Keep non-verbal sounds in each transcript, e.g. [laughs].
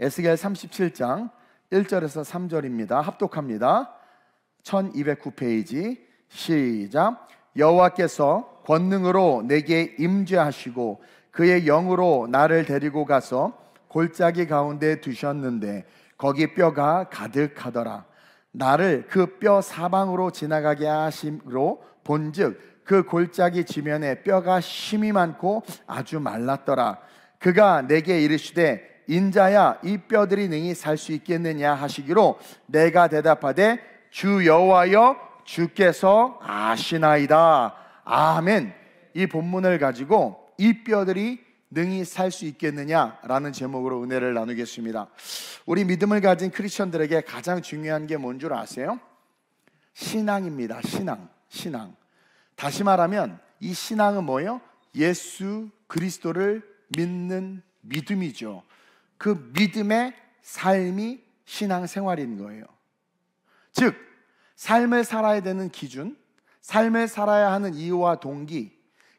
에스겔 37장 1절에서 3절입니다. 합독합니다. 1209페이지 시작 여호와께서 권능으로 내게 임재하시고 그의 영으로 나를 데리고 가서 골짜기 가운데 두셨는데 거기 뼈가 가득하더라 나를 그 뼈 사방으로 지나가게 하심으로 본즉 그 골짜기 지면에 뼈가 심이 많고 아주 말랐더라 그가 내게 이르시되 인자야 이 뼈들이 능히 살 수 있겠느냐 하시기로 내가 대답하되 주 여호와여 주께서 아시나이다 아멘 이 본문을 가지고 이 뼈들이 능히 살 수 있겠느냐라는 제목으로 은혜를 나누겠습니다. 우리 믿음을 가진 크리스천들에게 가장 중요한 게 뭔 줄 아세요? 신앙입니다. 신앙. 신앙. 다시 말하면 이 신앙은 뭐예요? 예수 그리스도를 믿는 믿음이죠. 그 믿음의 삶이 신앙생활인 거예요. 즉, 삶을 살아야 되는 기준, 삶을 살아야 하는 이유와 동기,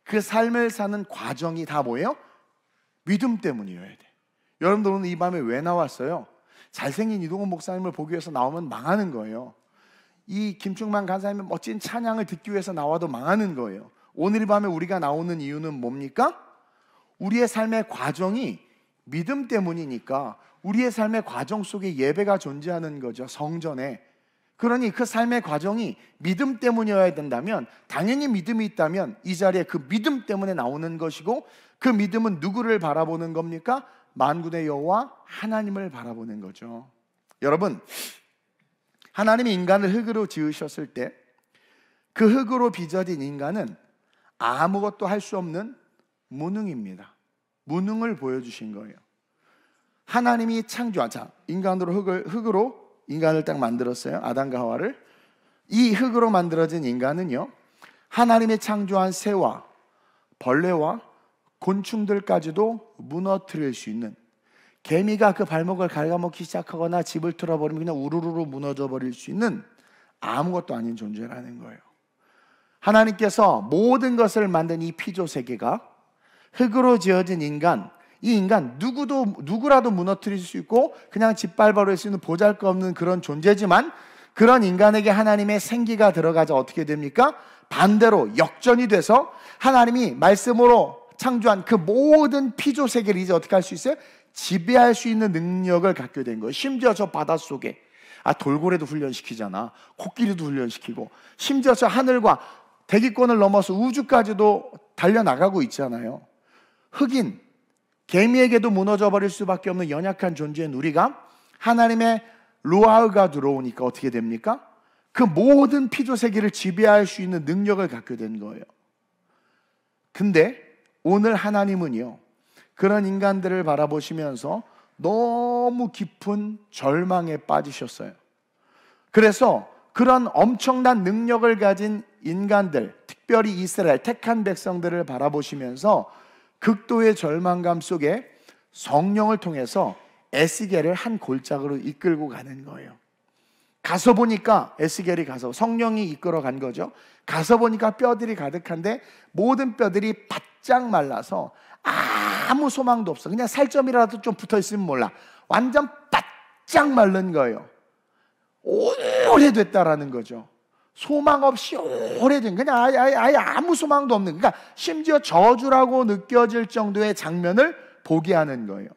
그 삶을 사는 과정이 다 뭐예요? 믿음 때문이어야 돼. 여러분들 은이 밤에 왜 나왔어요? 잘생긴 이동훈 목사님을 보기 위해서 나오면 망하는 거예요. 이 김충만 간사님의 멋진 찬양을 듣기 위해서 나와도 망하는 거예요. 오늘 이 밤에 우리가 나오는 이유는 뭡니까? 우리의 삶의 과정이 믿음 때문이니까 우리의 삶의 과정 속에 예배가 존재하는 거죠. 성전에. 그러니 그 삶의 과정이 믿음 때문이어야 된다면 당연히 믿음이 있다면 이 자리에 그 믿음 때문에 나오는 것이고 그 믿음은 누구를 바라보는 겁니까? 만군의 여호와 하나님을 바라보는 거죠. 여러분, 하나님이 인간을 흙으로 지으셨을 때 그 흙으로 빚어진 인간은 아무것도 할 수 없는 무능입니다. 무능을 보여주신 거예요. 하나님이 창조하자 인간으로 흙을 흙으로 인간을 딱 만들었어요. 아담과 하와를 이 흙으로 만들어진 인간은요. 하나님이 창조한 새와 벌레와 곤충들까지도 무너뜨릴 수 있는 개미가 그 발목을 갉아먹기 시작하거나 집을 틀어버리면 그냥 우르르로 무너져 버릴 수 있는 아무것도 아닌 존재라는 거예요. 하나님께서 모든 것을 만든 이 피조 세계가 흙으로 지어진 인간, 이 인간 누구도 누구라도 무너뜨릴 수 있고 그냥 짓밟아로 할수 있는 보잘것없는 그런 존재지만 그런 인간에게 하나님의 생기가 들어가자 어떻게 됩니까? 반대로 역전이 돼서 하나님이 말씀으로 창조한 그 모든 피조 세계를 이제 어떻게 할 수 있어요? 지배할 수 있는 능력을 갖게 된 거예요. 심지어 저바닷 속에 아 돌고래도 훈련시키잖아. 코끼리도 훈련시키고 심지어 저 하늘과 대기권을 넘어서 우주까지도 달려 나가고 있잖아요. 흑인, 개미에게도 무너져 버릴 수밖에 없는 연약한 존재인 우리가 하나님의 루아흐가 들어오니까 어떻게 됩니까? 그 모든 피조 세계를 지배할 수 있는 능력을 갖게 된 거예요. 근데 오늘 하나님은요. 그런 인간들을 바라보시면서 너무 깊은 절망에 빠지셨어요. 그래서 그런 엄청난 능력을 가진 인간들, 특별히 이스라엘 택한 백성들을 바라보시면서 극도의 절망감 속에 성령을 통해서 에스겔을 한 골짝으로 이끌고 가는 거예요. 가서 보니까 에스겔이 가서 성령이 이끌어 간 거죠. 가서 보니까 뼈들이 가득한데 모든 뼈들이 바짝 말라서 아무 소망도 없어. 그냥 살점이라도 좀 붙어 있으면 몰라. 완전 바짝 말른 거예요. 오래됐다라는 거죠. 소망 없이 오래된 그냥 아예, 아예, 아무 소망도 없는 그러니까 심지어 저주라고 느껴질 정도의 장면을 보게 하는 거예요.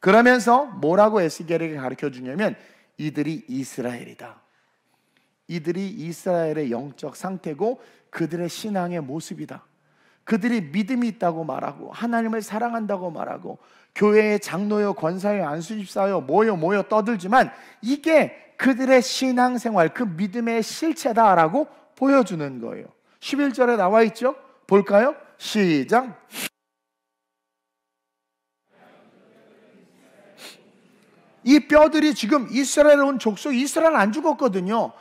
그러면서 뭐라고 에스겔에게 가르쳐 주냐면 이들이 이스라엘이다. 이들이 이스라엘의 영적 상태고 그들의 신앙의 모습이다. 그들이 믿음이 있다고 말하고 하나님을 사랑한다고 말하고 교회의 장로여 권사여 안수집사여 뭐여 뭐여 떠들지만 이게 그들의 신앙생활, 그 믿음의 실체다라고 보여주는 거예요. 11절에 나와 있죠? 볼까요? 시작. 이 뼈들이 지금 이스라엘 온 족속 이스라엘 안 죽었거든요.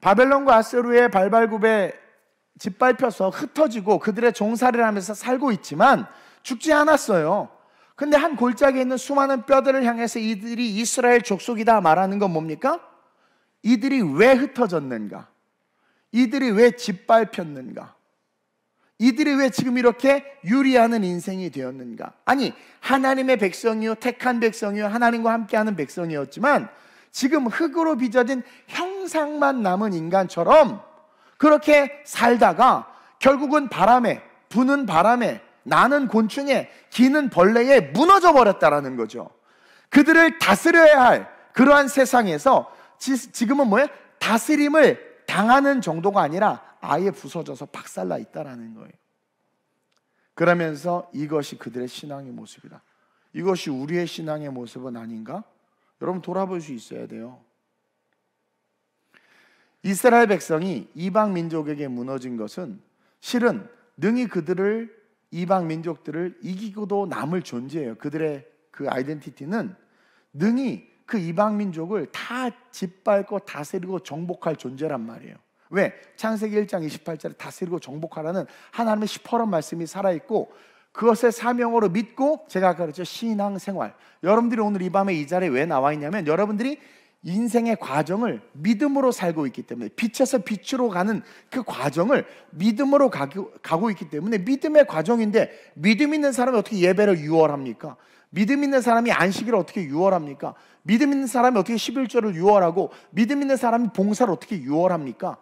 바벨론과 아세루의 발발굽에 짓밟혀서 흩어지고 그들의 종살이를 하면서 살고 있지만 죽지 않았어요. 근데 한 골짜기에 있는 수많은 뼈들을 향해서 이들이 이스라엘 족속이다 말하는 건 뭡니까? 이들이 왜 흩어졌는가? 이들이 왜 짓밟혔는가? 이들이 왜 지금 이렇게 유리하는 인생이 되었는가? 아니, 하나님의 백성이요, 택한 백성이요, 하나님과 함께하는 백성이었지만 지금 흙으로 빚어진 형상만 남은 인간처럼 그렇게 살다가 결국은 바람에, 부는 바람에 나는 곤충에, 기는 벌레에 무너져 버렸다라는 거죠. 그들을 다스려야 할 그러한 세상에서 지, 금은 뭐예요? 다스림을 당하는 정도가 아니라 아예 부서져서 박살나 있다라는 거예요. 그러면서 이것이 그들의 신앙의 모습이다. 이것이 우리의 신앙의 모습은 아닌가? 여러분 돌아볼 수 있어야 돼요. 이스라엘 백성이 이방 민족에게 무너진 것은 실은 능히 그들을 이방 민족들을 이기고도 남을 존재해요. 그들의 그 아이덴티티는 능히 그 이방 민족을 다 짓밟고 다스리고 정복할 존재란 말이에요. 왜? 창세기 1장 28절에 다스리고 정복하라는 하나님의 시퍼런 말씀이 살아있고 그것의 사명으로 믿고 제가 가르쳐 신앙생활. 여러분들이 오늘 이 밤에 이 자리에 왜 나와 있냐면 여러분들이 인생의 과정을 믿음으로 살고 있기 때문에 빛에서 빛으로 가는 그 과정을 믿음으로 가고, 가고 있기 때문에 믿음의 과정인데 믿음 있는 사람이 어떻게 예배를 유월합니까? 믿음 있는 사람이 안식일을 어떻게 유월합니까? 믿음 있는 사람이 어떻게 11절을 유월하고 믿음 있는 사람이 봉사를 어떻게 유월합니까?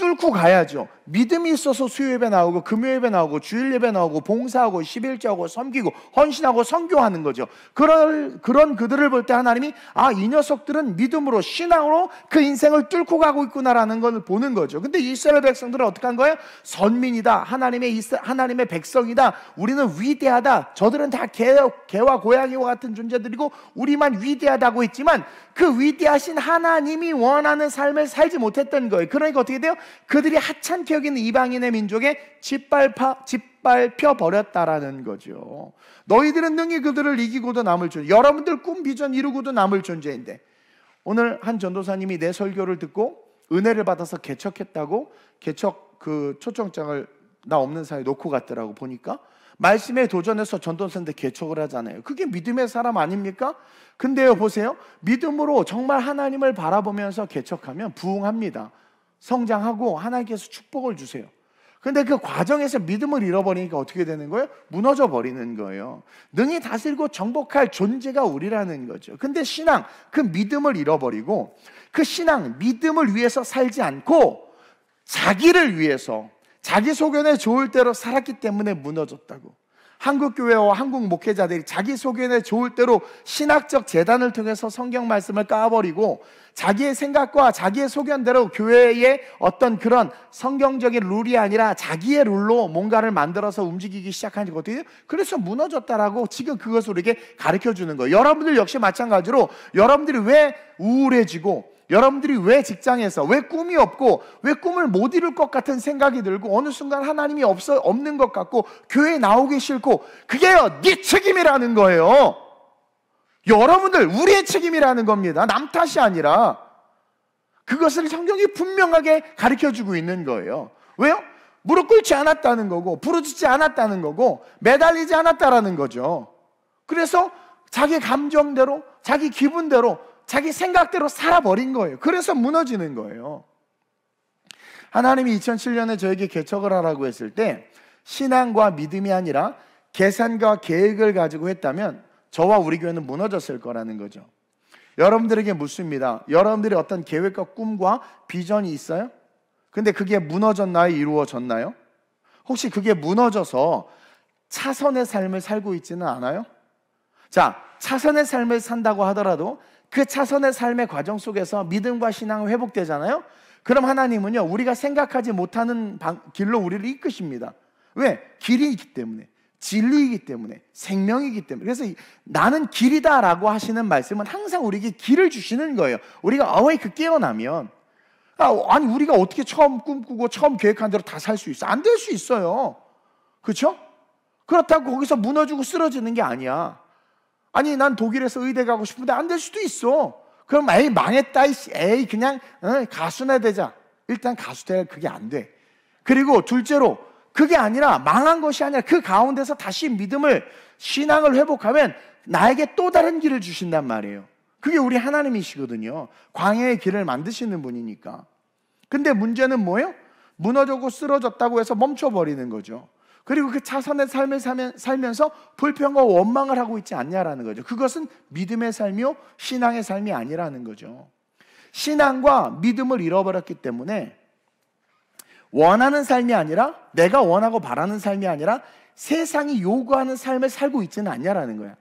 뚫고 가야죠. 믿음이 있어서 수요예배 나오고 금요예배 나오고 주일예배 나오고 봉사하고 십일자하고 섬기고 헌신하고 선교하는 거죠. 그런 그런 그들을 볼 때 하나님이 아 이 녀석들은 믿음으로 신앙으로 그 인생을 뚫고 가고 있구나라는 걸 보는 거죠. 근데 이스라엘 백성들은 어떻게 한 거예요? 선민이다. 하나님의 하나님의 백성이다. 우리는 위대하다. 저들은 다 개, 개와 고양이와 같은 존재들이고 우리만 위대하다고 했지만 그 위대하신 하나님이 원하는 삶을 살지 못했던 거예요. 그러니까 어떻게 돼요? 그들이 하찮게 여기는 이방인의 민족에 짓밟아, 짓밟혀 버렸다라는 거죠. 너희들은 능히 그들을 이기고도 남을 존재. 여러분들 꿈, 비전 이루고도 남을 존재인데. 오늘 한 전도사님이 내 설교를 듣고 은혜를 받아서 개척했다고 개척 그 초청장을 나 없는 사이에 놓고 갔더라고 보니까 말씀에 도전해서 전도센터 개척을 하잖아요. 그게 믿음의 사람 아닙니까? 근데요, 보세요. 믿음으로 정말 하나님을 바라보면서 개척하면 부흥합니다. 성장하고 하나님께서 축복을 주세요. 근데 그 과정에서 믿음을 잃어버리니까 어떻게 되는 거예요? 무너져 버리는 거예요. 능히 다스리고 정복할 존재가 우리라는 거죠. 근데 신앙, 그 믿음을 잃어버리고 그 신앙, 믿음을 위해서 살지 않고 자기를 위해서 자기 소견에 좋을 대로 살았기 때문에 무너졌다고. 한국 교회와 한국 목회자들이 자기 소견에 좋을 대로 신학적 재단을 통해서 성경 말씀을 까버리고 자기의 생각과 자기의 소견대로 교회의 어떤 그런 성경적인 룰이 아니라 자기의 룰로 뭔가를 만들어서 움직이기 시작한 거거든요. 그래서 무너졌다라고 지금 그것을 우리에게 가르쳐 주는 거예요. 여러분들 역시 마찬가지로 여러분들이 왜 우울해지고 여러분들이 왜 직장에서 왜 꿈이 없고 왜 꿈을 못 이룰 것 같은 생각이 들고 어느 순간 하나님이 없어 없는 것 같고 교회 나오기 싫고 그게요 네 책임이라는 거예요. 여러분들 우리의 책임이라는 겁니다. 남 탓이 아니라 그것을 성경이 분명하게 가르쳐 주고 있는 거예요. 왜요? 무릎 꿇지 않았다는 거고 부르짖지 않았다는 거고 매달리지 않았다라는 거죠. 그래서 자기 감정대로 자기 기분대로 자기 생각대로 살아버린 거예요. 그래서 무너지는 거예요. 하나님이 2007년에 저에게 개척을 하라고 했을 때 신앙과 믿음이 아니라 계산과 계획을 가지고 했다면 저와 우리 교회는 무너졌을 거라는 거죠. 여러분들에게 묻습니다. 여러분들이 어떤 계획과 꿈과 비전이 있어요? 근데 그게 무너졌나요? 이루어졌나요? 혹시 그게 무너져서 차선의 삶을 살고 있지는 않아요? 자, 차선의 삶을 산다고 하더라도 그 차선의 삶의 과정 속에서 믿음과 신앙이 회복되잖아요. 그럼 하나님은요, 우리가 생각하지 못하는 방, 길로 우리를 이끄십니다. 왜? 길이 있기 때문에. 진리이기 때문에 생명이기 때문에 그래서 나는 길이다라고 하시는 말씀은 항상 우리에게 길을 주시는 거예요. 우리가 어웨이크 그 깨어나면 아, 니 우리가 어떻게 처음 꿈꾸고 처음 계획한 대로 다 살 수 있어? 안 될 수 있어요. 그렇죠? 그렇다고 거기서 무너지고 쓰러지는 게 아니야. 아니 난 독일에서 의대 가고 싶은데 안 될 수도 있어. 그럼 에이 망했다 에이 그냥 어, 가수나 되자. 일단 가수 되야 그게 안 돼. 그리고 둘째로 그게 아니라 망한 것이 아니라 그 가운데서 다시 믿음을 신앙을 회복하면 나에게 또 다른 길을 주신단 말이에요. 그게 우리 하나님이시거든요. 광야의 길을 만드시는 분이니까. 근데 문제는 뭐예요? 무너졌고 쓰러졌다고 해서 멈춰버리는 거죠. 그리고 그자선의 삶을 살면서 불평과 원망을 하고 있지 않냐라는 거죠. 그것은 믿음의 삶이요, 신앙의 삶이 아니라는 거죠. 신앙과 믿음을 잃어버렸기 때문에 원하는 삶이 아니라 내가 원하고 바라는 삶이 아니라 세상이 요구하는 삶을 살고 있지는 않냐라는 거야.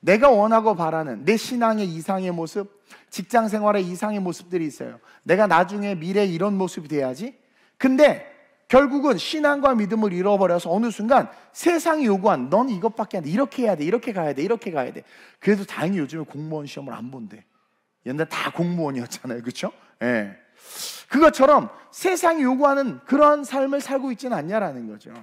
내가 원하고 바라는 내 신앙의 이상의 모습, 직장 생활의 이상의 모습들이 있어요. 내가 나중에 미래 에 이런 모습이 돼야지. 근데 결국은 신앙과 믿음을 잃어버려서 어느 순간 세상이 요구한 넌 이것밖에 안 돼. 이렇게 해야 돼. 이렇게 가야 돼. 이렇게 가야 돼. 그래도 다행히 요즘에 공무원 시험을 안 본대. 옛날 다 공무원이었잖아요. 그쵸죠 예. 그것처럼 세상이 요구하는 그런 삶을 살고 있지는 않냐라는 거죠.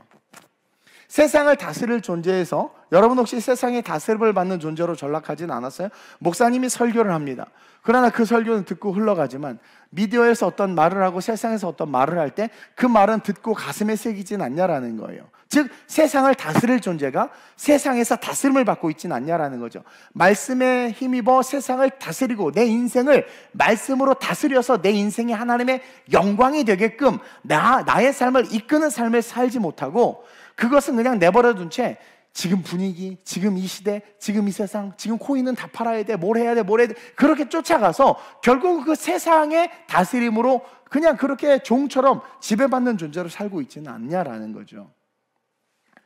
세상을 다스릴 존재에서 여러분 혹시 세상에 다스림을 받는 존재로 전락하진 않았어요? 목사님이 설교를 합니다. 그러나 그 설교는 듣고 흘러가지만 미디어에서 어떤 말을 하고 세상에서 어떤 말을 할 때 그 말은 듣고 가슴에 새기진 않냐라는 거예요. 즉 세상을 다스릴 존재가 세상에서 다스림을 받고 있진 않냐라는 거죠. 말씀에 힘입어 세상을 다스리고 내 인생을 말씀으로 다스려서 내 인생이 하나님의 영광이 되게끔 나 나의 삶을 이끄는 삶을 살지 못하고 그것은 그냥 내버려 둔채 지금 분위기, 지금 이 시대, 지금 이 세상, 지금 코인은 다 팔아야 돼, 뭘 해야 돼, 뭘 해야 돼. 그렇게 쫓아가서 결국 그 세상의 다스림으로 그냥 그렇게 종처럼 지배받는 존재로 살고 있지는 않냐라는 거죠.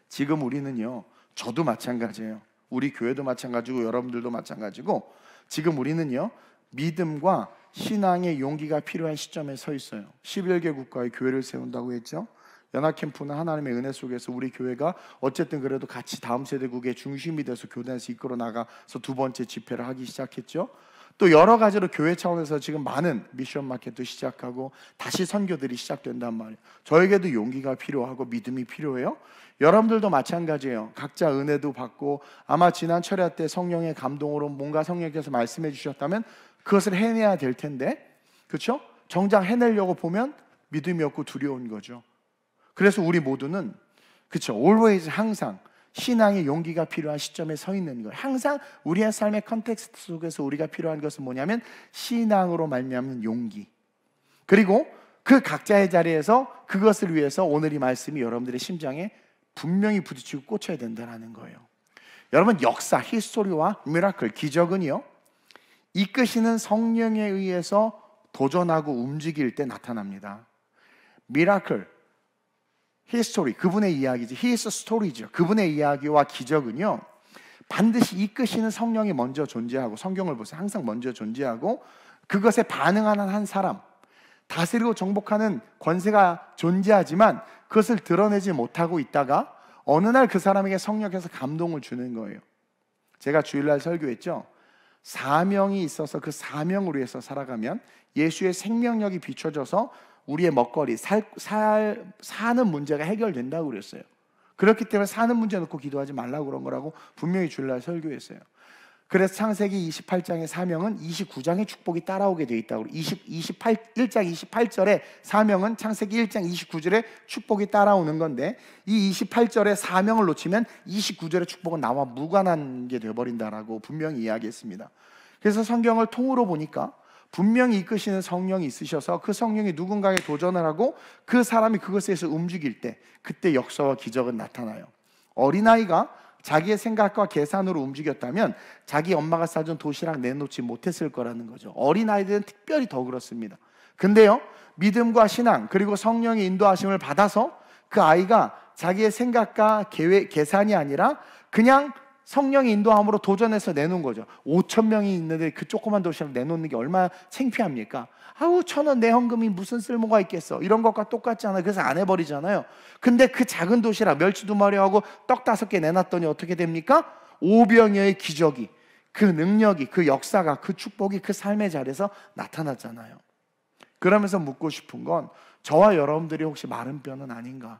지금 우리는요, 저도 마찬가지예요. 우리 교회도 마찬가지고 여러분들도 마찬가지고 지금 우리는요, 믿음과 신앙의 용기가 필요한 시점에 서 있어요. 11개 국가의 교회를 세운다고 했죠. 연합 캠프는 하나님의 은혜 속에서 우리 교회가 어쨌든 그래도 같이 다음 세대국의 중심이 돼서 교단에서 이끌어 나가서 두 번째 집회를 하기 시작했죠. 또 여러 가지로 교회 차원에서 지금 많은 미션 마켓도 시작하고 다시 선교들이 시작된단 말이에요. 저에게도 용기가 필요하고 믿음이 필요해요. 여러분들도 마찬가지예요. 각자 은혜도 받고 아마 지난 철야 때 성령의 감동으로 뭔가 성령께서 말씀해 주셨다면 그것을 해내야 될 텐데, 그렇죠? 정작 해내려고 보면 믿음이 없고 두려운 거죠. 그래서 우리 모두는 그쵸 always 항상 신앙의 용기가 필요한 시점에 서 있는 것. 항상 우리의 삶의 컨텍스트 속에서 우리가 필요한 것은 뭐냐면 신앙으로 말미암는 용기. 그리고 그 각자의 자리에서 그것을 위해서 오늘 이 말씀이 여러분들의 심장에 분명히 부딪히고 꽂혀야 된다는 거예요. 여러분 역사, 히스토리와 미라클, 기적은요. 이끄시는 성령에 의해서 도전하고 움직일 때 나타납니다. 미라클, 히스토리 그분의 이야기지 히스 스토리죠. 그분의 이야기와 기적은요. 반드시 이끄시는 성령이 먼저 존재하고 성경을 보세요. 항상 먼저 존재하고 그것에 반응하는 한 사람 다스리고 정복하는 권세가 존재하지만 그것을 드러내지 못하고 있다가 어느 날 그 사람에게 성령께서 감동을 주는 거예요. 제가 주일날 설교했죠. 사명이 있어서 그 사명을 위해서 살아가면 예수의 생명력이 비춰져서 우리의 먹거리, 살, 살, 사는 문제가 해결된다고 그랬어요. 그렇기 때문에 사는 문제 놓고 기도하지 말라고 그런 거라고 분명히 주일날 설교했어요. 그래서 창세기 28장의 사명은 29장의 축복이 따라오게 되어 있다고. 20, 28, 장 28절의 사명은 창세기 1장 29절의 축복이 따라오는 건데 이 28절의 사명을 놓치면 29절의 축복은 나와 무관한 게 되어버린다라고 분명히 이야기했습니다. 그래서 성경을 통으로 보니까 분명히 이끄시는 성령이 있으셔서 그 성령이 누군가에게 도전을 하고 그 사람이 그것에서 움직일 때 그때 역사와 기적은 나타나요. 어린아이가 자기의 생각과 계산으로 움직였다면 자기 엄마가 싸준 도시락 내놓지 못했을 거라는 거죠. 어린아이들은 특별히 더 그렇습니다. 근데요, 믿음과 신앙, 그리고 성령의 인도하심을 받아서 그 아이가 자기의 생각과 계획, 계산이 아니라 그냥 성령의 인도함으로 도전해서 내놓은 거죠. 5천 명이 있는데 그 조그만 도시락 내놓는 게 얼마나 창피합니까? 아우 천원내 헌금이 무슨 쓸모가 있겠어. 이런 것과 똑같지 않아요. 그래서 안 해버리잖아요. 근데 그 작은 도시락 멸치 두 마리하고 떡 다섯 개 내놨더니 어떻게 됩니까? 오병여의 기적이 그 능력이 그 역사가 그 축복이 그 삶의 자리에서 나타났잖아요. 그러면서 묻고 싶은 건 저와 여러분들이 혹시 마른 뼈는 아닌가?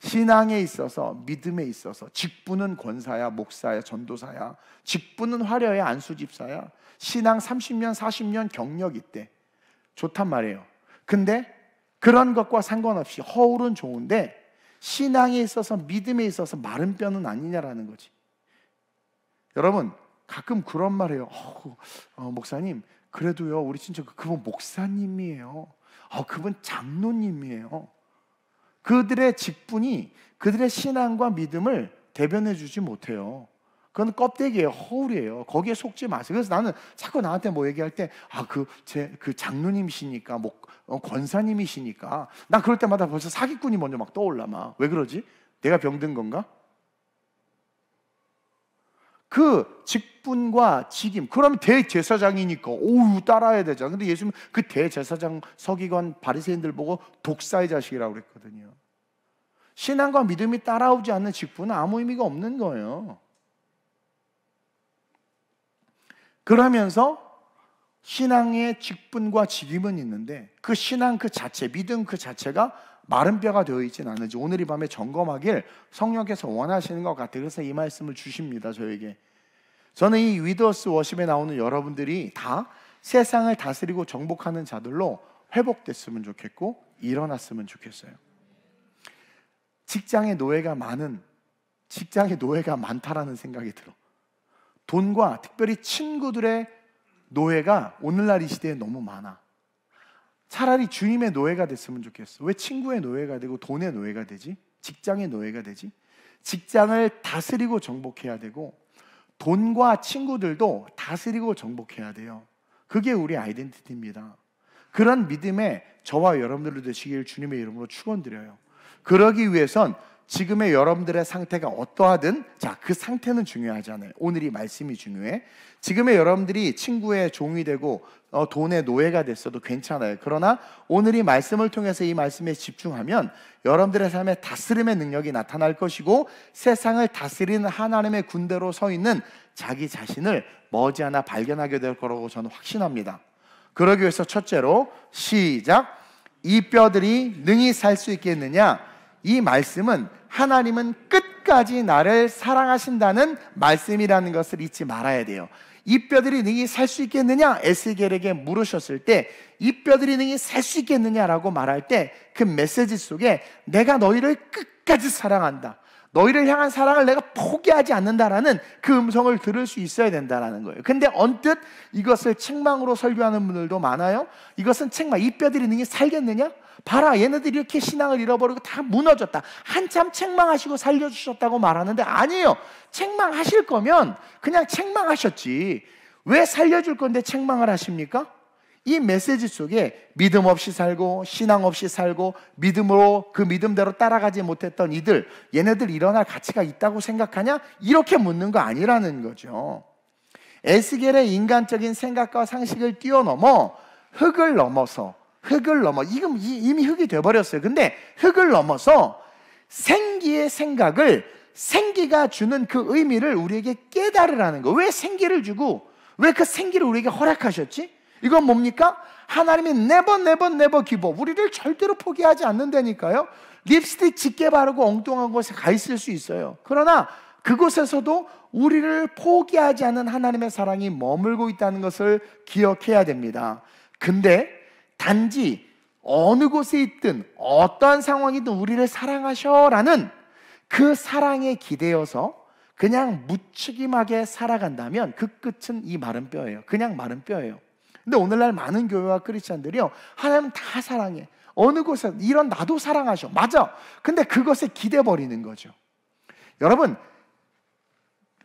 신앙에 있어서 믿음에 있어서 직분은 권사야, 목사야, 전도사야. 직분은 화려의 안수집사야. 신앙 30년, 40년 경력 있대. 좋단 말이에요. 근데 그런 것과 상관없이 허울은 좋은데 신앙에 있어서 믿음에 있어서 마른 뼈는 아니냐라는 거지. 여러분 가끔 그런 말해요. 어, 어, 목사님 그래도요 우리 친척 그분 목사님이에요. 어, 그분 장로님이에요. 그들의 직분이 그들의 신앙과 믿음을 대변해 주지 못해요. 그건 껍데기에 허울이에요. 거기에 속지 마세요. 그래서 나는 자꾸 나한테 뭐 얘기할 때, 아, 그, 제, 그 장로님이시니까, 뭐, 어, 권사님이시니까. 나 그럴 때마다 벌써 사기꾼이 먼저 막 떠올라, 막. 왜 그러지? 내가 병든 건가? 그 직분과 직임. 그럼 대제사장이니까 오우 따라야 되잖아. 근데 예수님 그 대제사장 서기관 바리새인들 보고 독사의 자식이라고 그랬거든요. 신앙과 믿음이 따라오지 않는 직분은 아무 의미가 없는 거예요. 그러면서 신앙의 직분과 직임은 있는데 그 신앙 그 자체, 믿음 그 자체가 마른 뼈가 되어 있진 않은지 오늘 이 밤에 점검하길 성령께서 원하시는 것 같아요. 그래서 이 말씀을 주십니다. 저에게. 저는 이 위더스 워십에 나오는 여러분들이 다 세상을 다스리고 정복하는 자들로 회복됐으면 좋겠고 일어났으면 좋겠어요. 직장의 노예가 많은 직장의 노예가 많다라는 생각이 들어. 돈과 특별히 친구들의 노예가 오늘날 이 시대에 너무 많아. 차라리 주님의 노예가 됐으면 좋겠어. 왜 친구의 노예가 되고 돈의 노예가 되지? 직장의 노예가 되지? 직장을 다스리고 정복해야 되고 돈과 친구들도 다스리고 정복해야 돼요. 그게 우리 아이덴티티입니다. 그런 믿음에 저와 여러분들을 되시길 주님의 이름으로 축원드려요. 그러기 위해선 지금의 여러분들의 상태가 어떠하든 자, 그 상태는 중요하지 않아요. 오늘 이 말씀이 중요해. 지금의 여러분들이 친구의 종이 되고 어, 돈의 노예가 됐어도 괜찮아요. 그러나 오늘 이 말씀을 통해서 이 말씀에 집중하면 여러분들의 삶에 다스림의 능력이 나타날 것이고 세상을 다스리는 하나님의 군대로 서 있는 자기 자신을 머지않아 발견하게 될 거라고 저는 확신합니다. 그러기 위해서 첫째로 시작 이 뼈들이 능히 살 수 있겠느냐 이 말씀은 하나님은 끝까지 나를 사랑하신다는 말씀이라는 것을 잊지 말아야 돼요. 이 뼈들이 능히 살 수 있겠느냐? 에스겔에게 물으셨을 때, 이 뼈들이 능히 살 수 있겠느냐라고 말할 때, 그 메시지 속에 내가 너희를 끝까지 사랑한다. 너희를 향한 사랑을 내가 포기하지 않는다라는 그 음성을 들을 수 있어야 된다라는 거예요. 근데 언뜻 이것을 책망으로 설교하는 분들도 많아요. 이것은 책망, 이 뼈들이 능히 살겠느냐? 봐라, 얘네들이 이렇게 신앙을 잃어버리고 다 무너졌다. 한참 책망하시고 살려주셨다고 말하는데 아니에요. 책망하실 거면 그냥 책망하셨지. 왜 살려줄 건데 책망을 하십니까? 이 메시지 속에 믿음 없이 살고 신앙 없이 살고 믿음으로 그 믿음대로 따라가지 못했던 이들, 얘네들 일어날 가치가 있다고 생각하냐? 이렇게 묻는 거 아니라는 거죠. 에스겔의 인간적인 생각과 상식을 뛰어넘어 흙을 넘어서 흙을 넘어 이건 이미 흙이 되어 버렸어요. 근데 흙을 넘어서 생기의 생각을 생기가 주는 그 의미를 우리에게 깨달으라는 거. 왜 생기를 주고 왜 그 생기를 우리에게 허락하셨지? 이건 뭡니까? 하나님이 네번네번네 번 기버 우리를 절대로 포기하지 않는다니까요. 립스틱 짙게 바르고 엉뚱한 곳에 가 있을 수 있어요. 그러나 그곳에서도 우리를 포기하지 않는 하나님의 사랑이 머물고 있다는 것을 기억해야 됩니다. 근데 단지 어느 곳에 있든 어떠한 상황이든 우리를 사랑하셔라는 그 사랑에 기대어서 그냥 무책임하게 살아간다면 그 끝은 이 마른 뼈예요. 그냥 마른 뼈예요. 근데 오늘날 많은 교회와 크리스천들이요. 하나님 다 사랑해. 어느 곳에 이런 나도 사랑하셔. 맞아. 근데 그것에 기대 버리는 거죠. 여러분,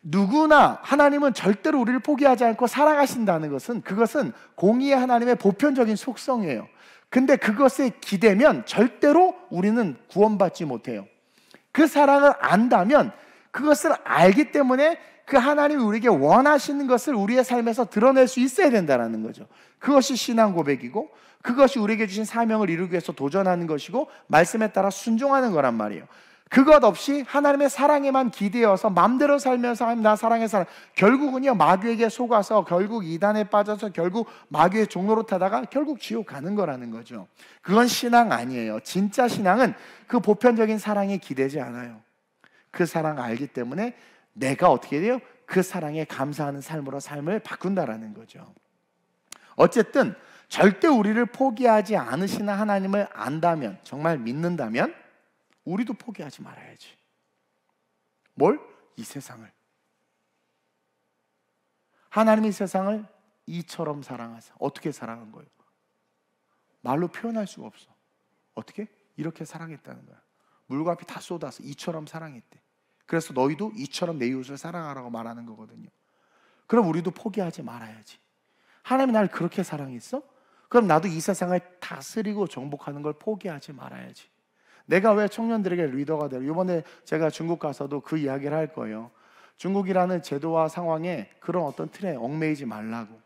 누구나 하나님은 절대로 우리를 포기하지 않고 사랑하신다는 것은 그것은 공의의 하나님의 보편적인 속성이에요. 근데 그것에 기대면 절대로 우리는 구원받지 못해요. 그 사랑을 안다면 그것을 알기 때문에 그 하나님이 우리에게 원하시는 것을 우리의 삶에서 드러낼 수 있어야 된다는 거죠. 그것이 신앙 고백이고 그것이 우리에게 주신 사명을 이루기 위해서 도전하는 것이고 말씀에 따라 순종하는 거란 말이에요. 그것 없이 하나님의 사랑에만 기대어서 맘대로 살면서 나 사랑해 사랑 결국은요 마귀에게 속아서 결국 이단에 빠져서 결국 마귀의 종로로 타다가 결국 지옥 가는 거라는 거죠. 그건 신앙 아니에요. 진짜 신앙은 그 보편적인 사랑에 기대지 않아요. 그 사랑 알기 때문에 내가 어떻게 돼요? 그 사랑에 감사하는 삶으로 삶을 바꾼다라는 거죠. 어쨌든 절대 우리를 포기하지 않으시는 하나님을 안다면 정말 믿는다면 우리도 포기하지 말아야지. 뭘? 이 세상을. 하나님이 세상을 이처럼 사랑하사. 어떻게 사랑한 거예요? 말로 표현할 수가 없어. 어떻게? 이렇게 사랑했다는 거야. 물과 앞이 다 쏟아서 이처럼 사랑했대. 그래서 너희도 이처럼 내 이웃을 사랑하라고 말하는 거거든요. 그럼 우리도 포기하지 말아야지. 하나님이 나를 그렇게 사랑했어? 그럼 나도 이 세상을 다스리고 정복하는 걸 포기하지 말아야지. 내가 왜 청년들에게 리더가 되고 이번에 제가 중국 가서도 그 이야기를 할 거예요. 중국이라는 제도와 상황에 그런 어떤 틀에 얽매이지 말라고.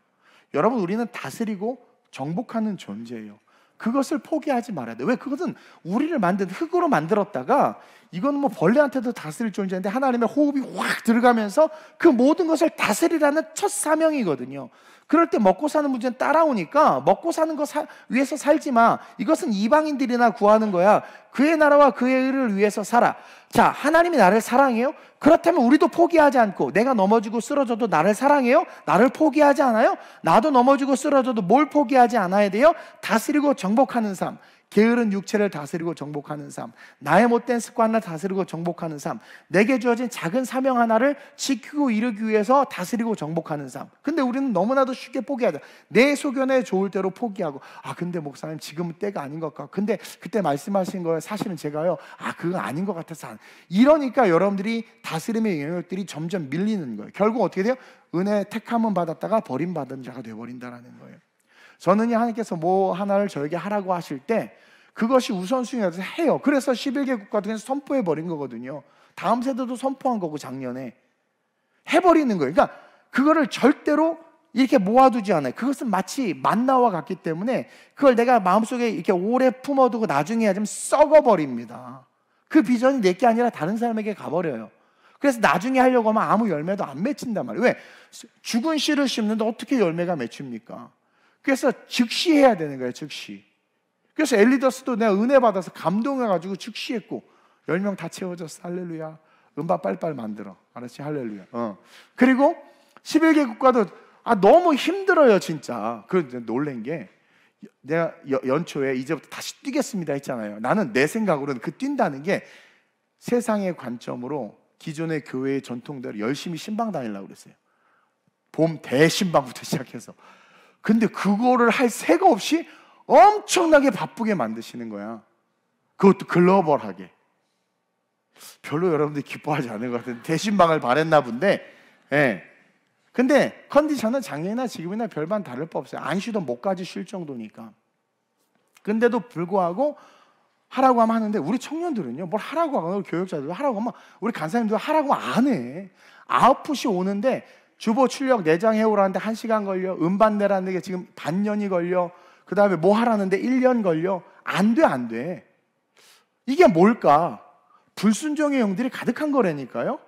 여러분 우리는 다스리고 정복하는 존재예요. 그것을 포기하지 말아야 돼. 왜? 그것은 우리를 만든 흙으로 만들었다가 이건 뭐 벌레한테도 다스릴 존재인데 하나님의 호흡이 확 들어가면서 그 모든 것을 다스리라는 첫 사명이거든요. 그럴 때 먹고 사는 문제는 따라오니까 먹고 사는 거 사, 위해서 살지 마. 이것은 이방인들이나 구하는 거야. 그의 나라와 그의 의를 위해서 살아. 자, 하나님이 나를 사랑해요? 그렇다면 우리도 포기하지 않고 내가 넘어지고 쓰러져도 나를 사랑해요? 나를 포기하지 않아요? 나도 넘어지고 쓰러져도 뭘 포기하지 않아야 돼요? 다스리고 정복하는 삶. 게으른 육체를 다스리고 정복하는 삶, 나의 못된 습관을 다스리고 정복하는 삶, 내게 주어진 작은 사명 하나를 지키고 이루기 위해서 다스리고 정복하는 삶. 근데 우리는 너무나도 쉽게 포기하죠. 내 소견에 좋을 대로 포기하고, 아, 근데 목사님 지금 때가 아닌 것 같고, 근데 그때 말씀하신 거에 사실은 제가요, 아, 그건 아닌 것 같아서. 이러니까 여러분들이 다스림의 영역들이 점점 밀리는 거예요. 결국 어떻게 돼요? 은혜 택함은 받았다가 버림받은 자가 돼버린다라는 거예요. 저는 이 하나님께서 뭐 하나를 저에게 하라고 하실 때 그것이 우선순위라서 해요. 그래서 11개국 같도 경우 선포해 버린 거거든요. 다음 세대도 선포한 거고 작년에 해버리는 거예요. 그러니까 그거를 절대로 이렇게 모아두지 않아요. 그것은 마치 만나와 같기 때문에 그걸 내가 마음속에 이렇게 오래 품어두고 나중에 좀 썩어버립니다. 그 비전이 내게 아니라 다른 사람에게 가버려요. 그래서 나중에 하려고 하면 아무 열매도 안 맺힌단 말이에요. 왜? 죽은 씨를 심는데 어떻게 열매가 맺힙니까? 그래서 즉시 해야 되는 거예요, 즉시. 그래서 엘리더스도 내가 은혜 받아서 감동해가지고 즉시 했고, 10명 다 채워졌어. 할렐루야. 음반 빨빨 만들어. 알았지? 할렐루야. 어. 그리고 11개 국가도 아, 너무 힘들어요, 진짜. 그 놀란 게 내가 연초에 이제부터 다시 뛰겠습니다 했잖아요. 나는 내 생각으로는 그 뛴다는 게 세상의 관점으로 기존의 교회의 전통대로 열심히 신방 다닐라 그랬어요. 봄 대신방부터 시작해서 근데 그거를 할 새가 없이 엄청나게 바쁘게 만드시는 거야. 그것도 글로벌하게. 별로 여러분들이 기뻐하지 않을 것 같은데 대신방을 바랬나 본데. 예. 근데 컨디션은 작년이나 지금이나 별반 다를 바 없어요. 안 쉬던 목까지 쉴 정도니까. 근데도 불구하고 하라고 하면 하는데 우리 청년들은요 뭘 하라고 하고 교육자들 하라고 하면 우리 간사님들 하라고 안 해. 아웃풋이 오는데 주보 출력 내장 해오라는데 1시간 걸려. 음반 내라는 게 지금 반년이 걸려. 그 다음에 뭐 하라는데 1년 걸려. 안 돼, 안 돼. 이게 뭘까? 불순종의 형들이 가득한 거라니까요?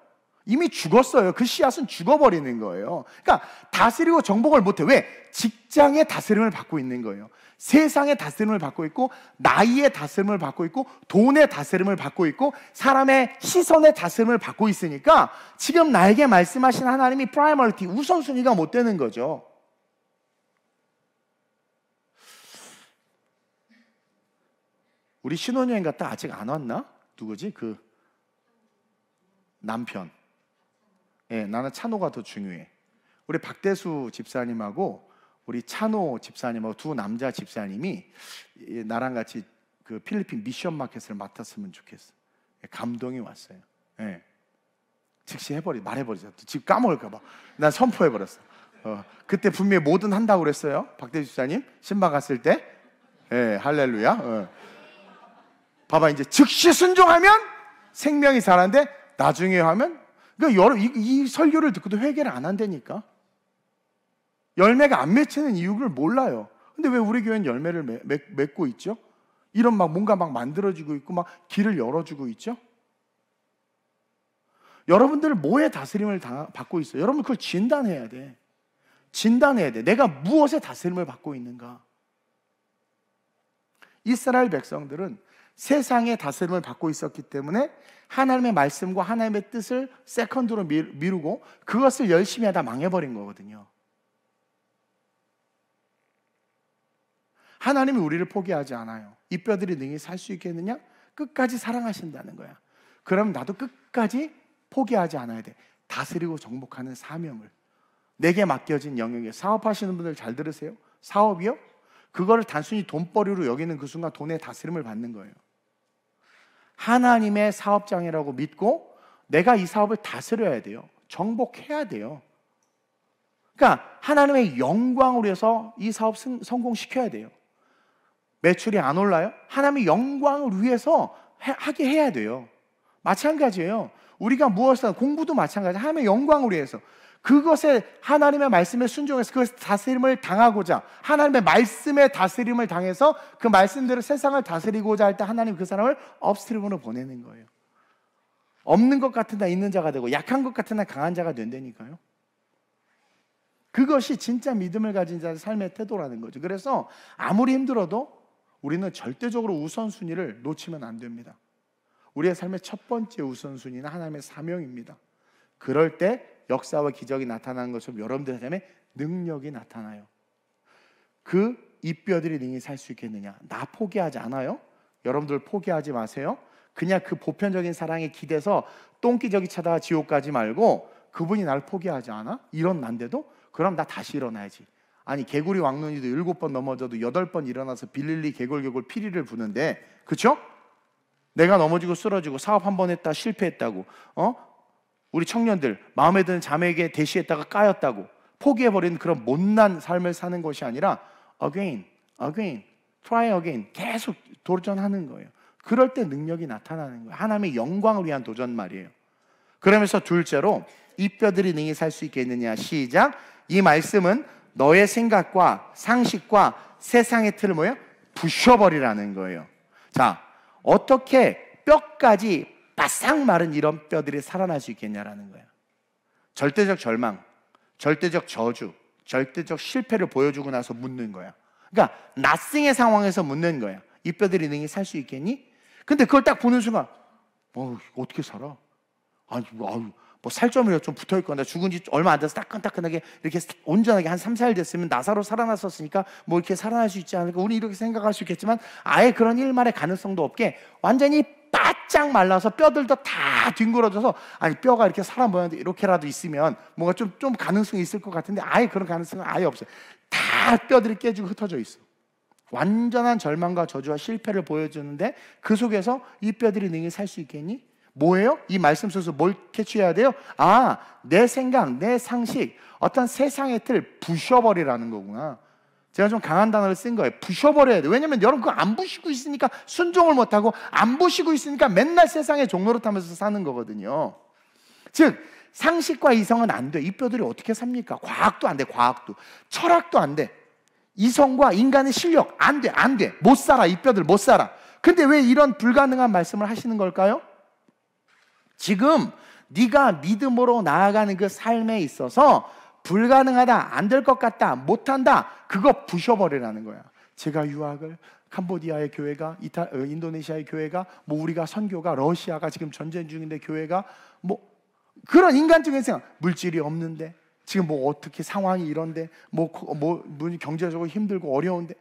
이미 죽었어요. 그 씨앗은 죽어버리는 거예요. 그러니까 다스리고 정복을 못해. 왜? 직장의 다스림을 받고 있는 거예요. 세상의 다스림을 받고 있고, 나이의 다스림을 받고 있고, 돈의 다스림을 받고 있고, 사람의 시선의 다스림을 받고 있으니까 지금 나에게 말씀하신 하나님이 프라이머리티 우선순위가 못 되는 거죠. 우리 신혼여행 갔다 아직 안 왔나? 누구지? 그 남편. 예, 나는 찬호가 더 중요해. 우리 박대수 집사님하고 우리 찬호 집사님하고 두 남자 집사님이 나랑 같이 그 필리핀 미션 마켓을 맡았으면 좋겠어. 예, 감동이 왔어요. 예. 즉시 해버리 말해버리자. 지금 까먹을까봐. 난 선포해버렸어. 어, 그때 분명히 뭐든 한다고 그랬어요. 박대수 집사님 신방 갔을 때. 예, 할렐루야. 어. 봐봐 이제 즉시 순종하면 생명이 사는데 나중에 하면 그러니까 이, 이 설교를 듣고도 회개를 안 한다니까. 열매가 안 맺히는 이유를 몰라요. 근데 왜 우리 교회는 열매를 맺, 맺, 맺고 있죠? 이런 막 뭔가 막 만들어지고 있고 막 길을 열어주고 있죠? 여러분들 뭐에 다스림을 다, 받고 있어요? 여러분 그걸 진단해야 돼. 진단해야 돼. 내가 무엇에 다스림을 받고 있는가? 이스라엘 백성들은 세상의 다스림을 받고 있었기 때문에 하나님의 말씀과 하나님의 뜻을 세컨드로 미루고 그것을 열심히 하다 망해버린 거거든요. 하나님이 우리를 포기하지 않아요. 이 뼈들이 능히 살 수 있겠느냐? 끝까지 사랑하신다는 거야. 그럼 나도 끝까지 포기하지 않아야 돼. 다스리고 정복하는 사명을. 내게 맡겨진 영역에 사업하시는 분들 잘 들으세요. 사업이요? 그거를 단순히 돈벌이로 여기는 그 순간 돈의 다스림을 받는 거예요. 하나님의 사업장이라고 믿고 내가 이 사업을 다스려야 돼요. 정복해야 돼요. 그러니까 하나님의 영광으로 해서 이 사업 성공시켜야 돼요. 매출이 안 올라요? 하나님의 영광을 위해서 하게 해야 돼요. 마찬가지예요. 우리가 무엇을 공부도 마찬가지. 하나님의 영광을 위해서. 그것에 하나님의 말씀에 순종해서 그 다스림을 당하고자 하나님의 말씀에 다스림을 당해서 그 말씀대로 세상을 다스리고자 할 때 하나님 그 사람을 업스트림으로 보내는 거예요. 없는 것 같은 나 있는 자가 되고 약한 것 같은 나 강한 자가 된다니까요. 그것이 진짜 믿음을 가진 자의 삶의 태도라는 거죠. 그래서 아무리 힘들어도 우리는 절대적으로 우선순위를 놓치면 안 됩니다. 우리의 삶의 첫 번째 우선순위는 하나님의 사명입니다. 그럴 때 역사와 기적이 나타나는 것처럼 여러분들 삶에 능력이 나타나요. 그 잎뼈들이 능히 살 수 있겠느냐? 나 포기하지 않아요? 여러분들 포기하지 마세요. 그냥 그 보편적인 사랑에 기대서 똥기저귀 찾아 지옥 가지 말고 그분이 날 포기하지 않아? 이런 난데도 그럼 나 다시 일어나야지. 아니 개구리 왕눈이도 일곱 번 넘어져도 여덟 번 일어나서 빌릴리 개골개골 피리를 부는데 그쵸? 내가 넘어지고 쓰러지고 사업 한 번 했다 실패했다고 어 우리 청년들 마음에 드는 자매에게 대시했다가 까였다고 포기해버리는 그런 못난 삶을 사는 것이 아니라 again, again, try again 계속 도전하는 거예요. 그럴 때 능력이 나타나는 거예요. 하나님의 영광을 위한 도전 말이에요. 그러면서 둘째로 이 뼈들이 능히 살 수 있겠느냐 시작 이 말씀은 너의 생각과 상식과 세상의 틀을 뭐예요? 부셔버리라는 거예요. 자 어떻게 뼈까지 바싹 마른 이런 뼈들이 살아날 수 있겠냐라는 거야. 절대적 절망, 절대적 저주, 절대적 실패를 보여주고 나서 묻는 거야. 그러니까 낯승의 상황에서 묻는 거야. 이 뼈들이 능히 살 수 있겠니? 근데 그걸 딱 보는 순간, 어, 어떻게 살아? 아니, 아유, 뭐 살점이라 좀 붙어 있거나 죽은 지 얼마 안 돼서 따끈따끈하게 이렇게 온전하게 한 3, 4일 됐으면 나사로 살아났었으니까 뭐 이렇게 살아날 수 있지 않을까 우리 이렇게 생각할 수 있겠지만 아예 그런 일말의 가능성도 없게 완전히 바짝 말라서 뼈들도 다 뒹굴어져서 아니 뼈가 이렇게 사람 모양인데 이렇게라도 있으면 뭔가 좀 좀 가능성이 있을 것 같은데 아예 그런 가능성은 아예 없어요 다 뼈들이 깨지고 흩어져 있어 완전한 절망과 저주와 실패를 보여주는데 그 속에서 이 뼈들이 능히 살 수 있겠니? 뭐예요? 이 말씀 속에서 뭘 캐치해야 돼요? 아, 내 생각, 내 상식, 어떤 세상의 틀 부셔버리라는 거구나. 제가 좀 강한 단어를 쓴 거예요. 부셔버려야 돼. 왜냐면 여러분 그거 안 부시고 있으니까 순종을 못하고 안 부시고 있으니까 맨날 세상의 종로를 타면서 사는 거거든요. 즉, 상식과 이성은 안 돼. 이 뼈들이 어떻게 삽니까? 과학도 안 돼, 과학도. 철학도 안 돼. 이성과 인간의 실력 안 돼, 안 돼. 못 살아, 이 뼈들 못 살아. 근데 왜 이런 불가능한 말씀을 하시는 걸까요? 지금 네가 믿음으로 나아가는 그 삶에 있어서 불가능하다, 안 될 것 같다, 못한다, 그거 부셔버리라는 거야. 제가 유학을 캄보디아의 교회가 이타, 어, 인도네시아의 교회가 뭐 우리가 선교가 러시아가 지금 전쟁 중인데 교회가 뭐 그런 인간적인 생각 물질이 없는데 지금 뭐 어떻게 상황이 이런데 뭐뭐 뭐, 뭐 경제적으로 힘들고 어려운데